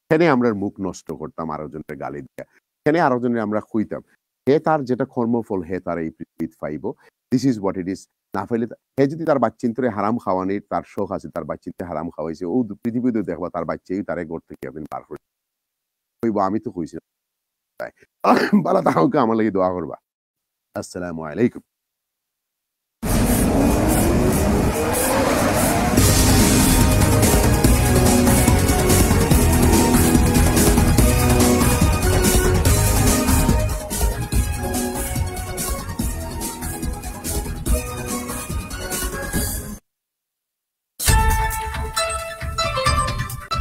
সেখানে আমরা মুখ নষ্ট করতাম আরো জনের গালি দিয়া সেখানে আরো জনের আমরা খুইতাম হে তার যেটা কর্মফল হে তার এই পৃথিবীত পাইব this is what it is না ফেলে হে যদি তার বাচ্চিন্তরে হারাম খাওয়ানি তার শোক আছে তার বাচ্চিনতে হারাম খাওয়াইছে ও পৃথিবীতে দেখবা তার বাচ্চাই তারে গড় থেকে একদিন বার হইব আমি তো কইছিলাম بلا تعاون الله يدعو السلام عليكم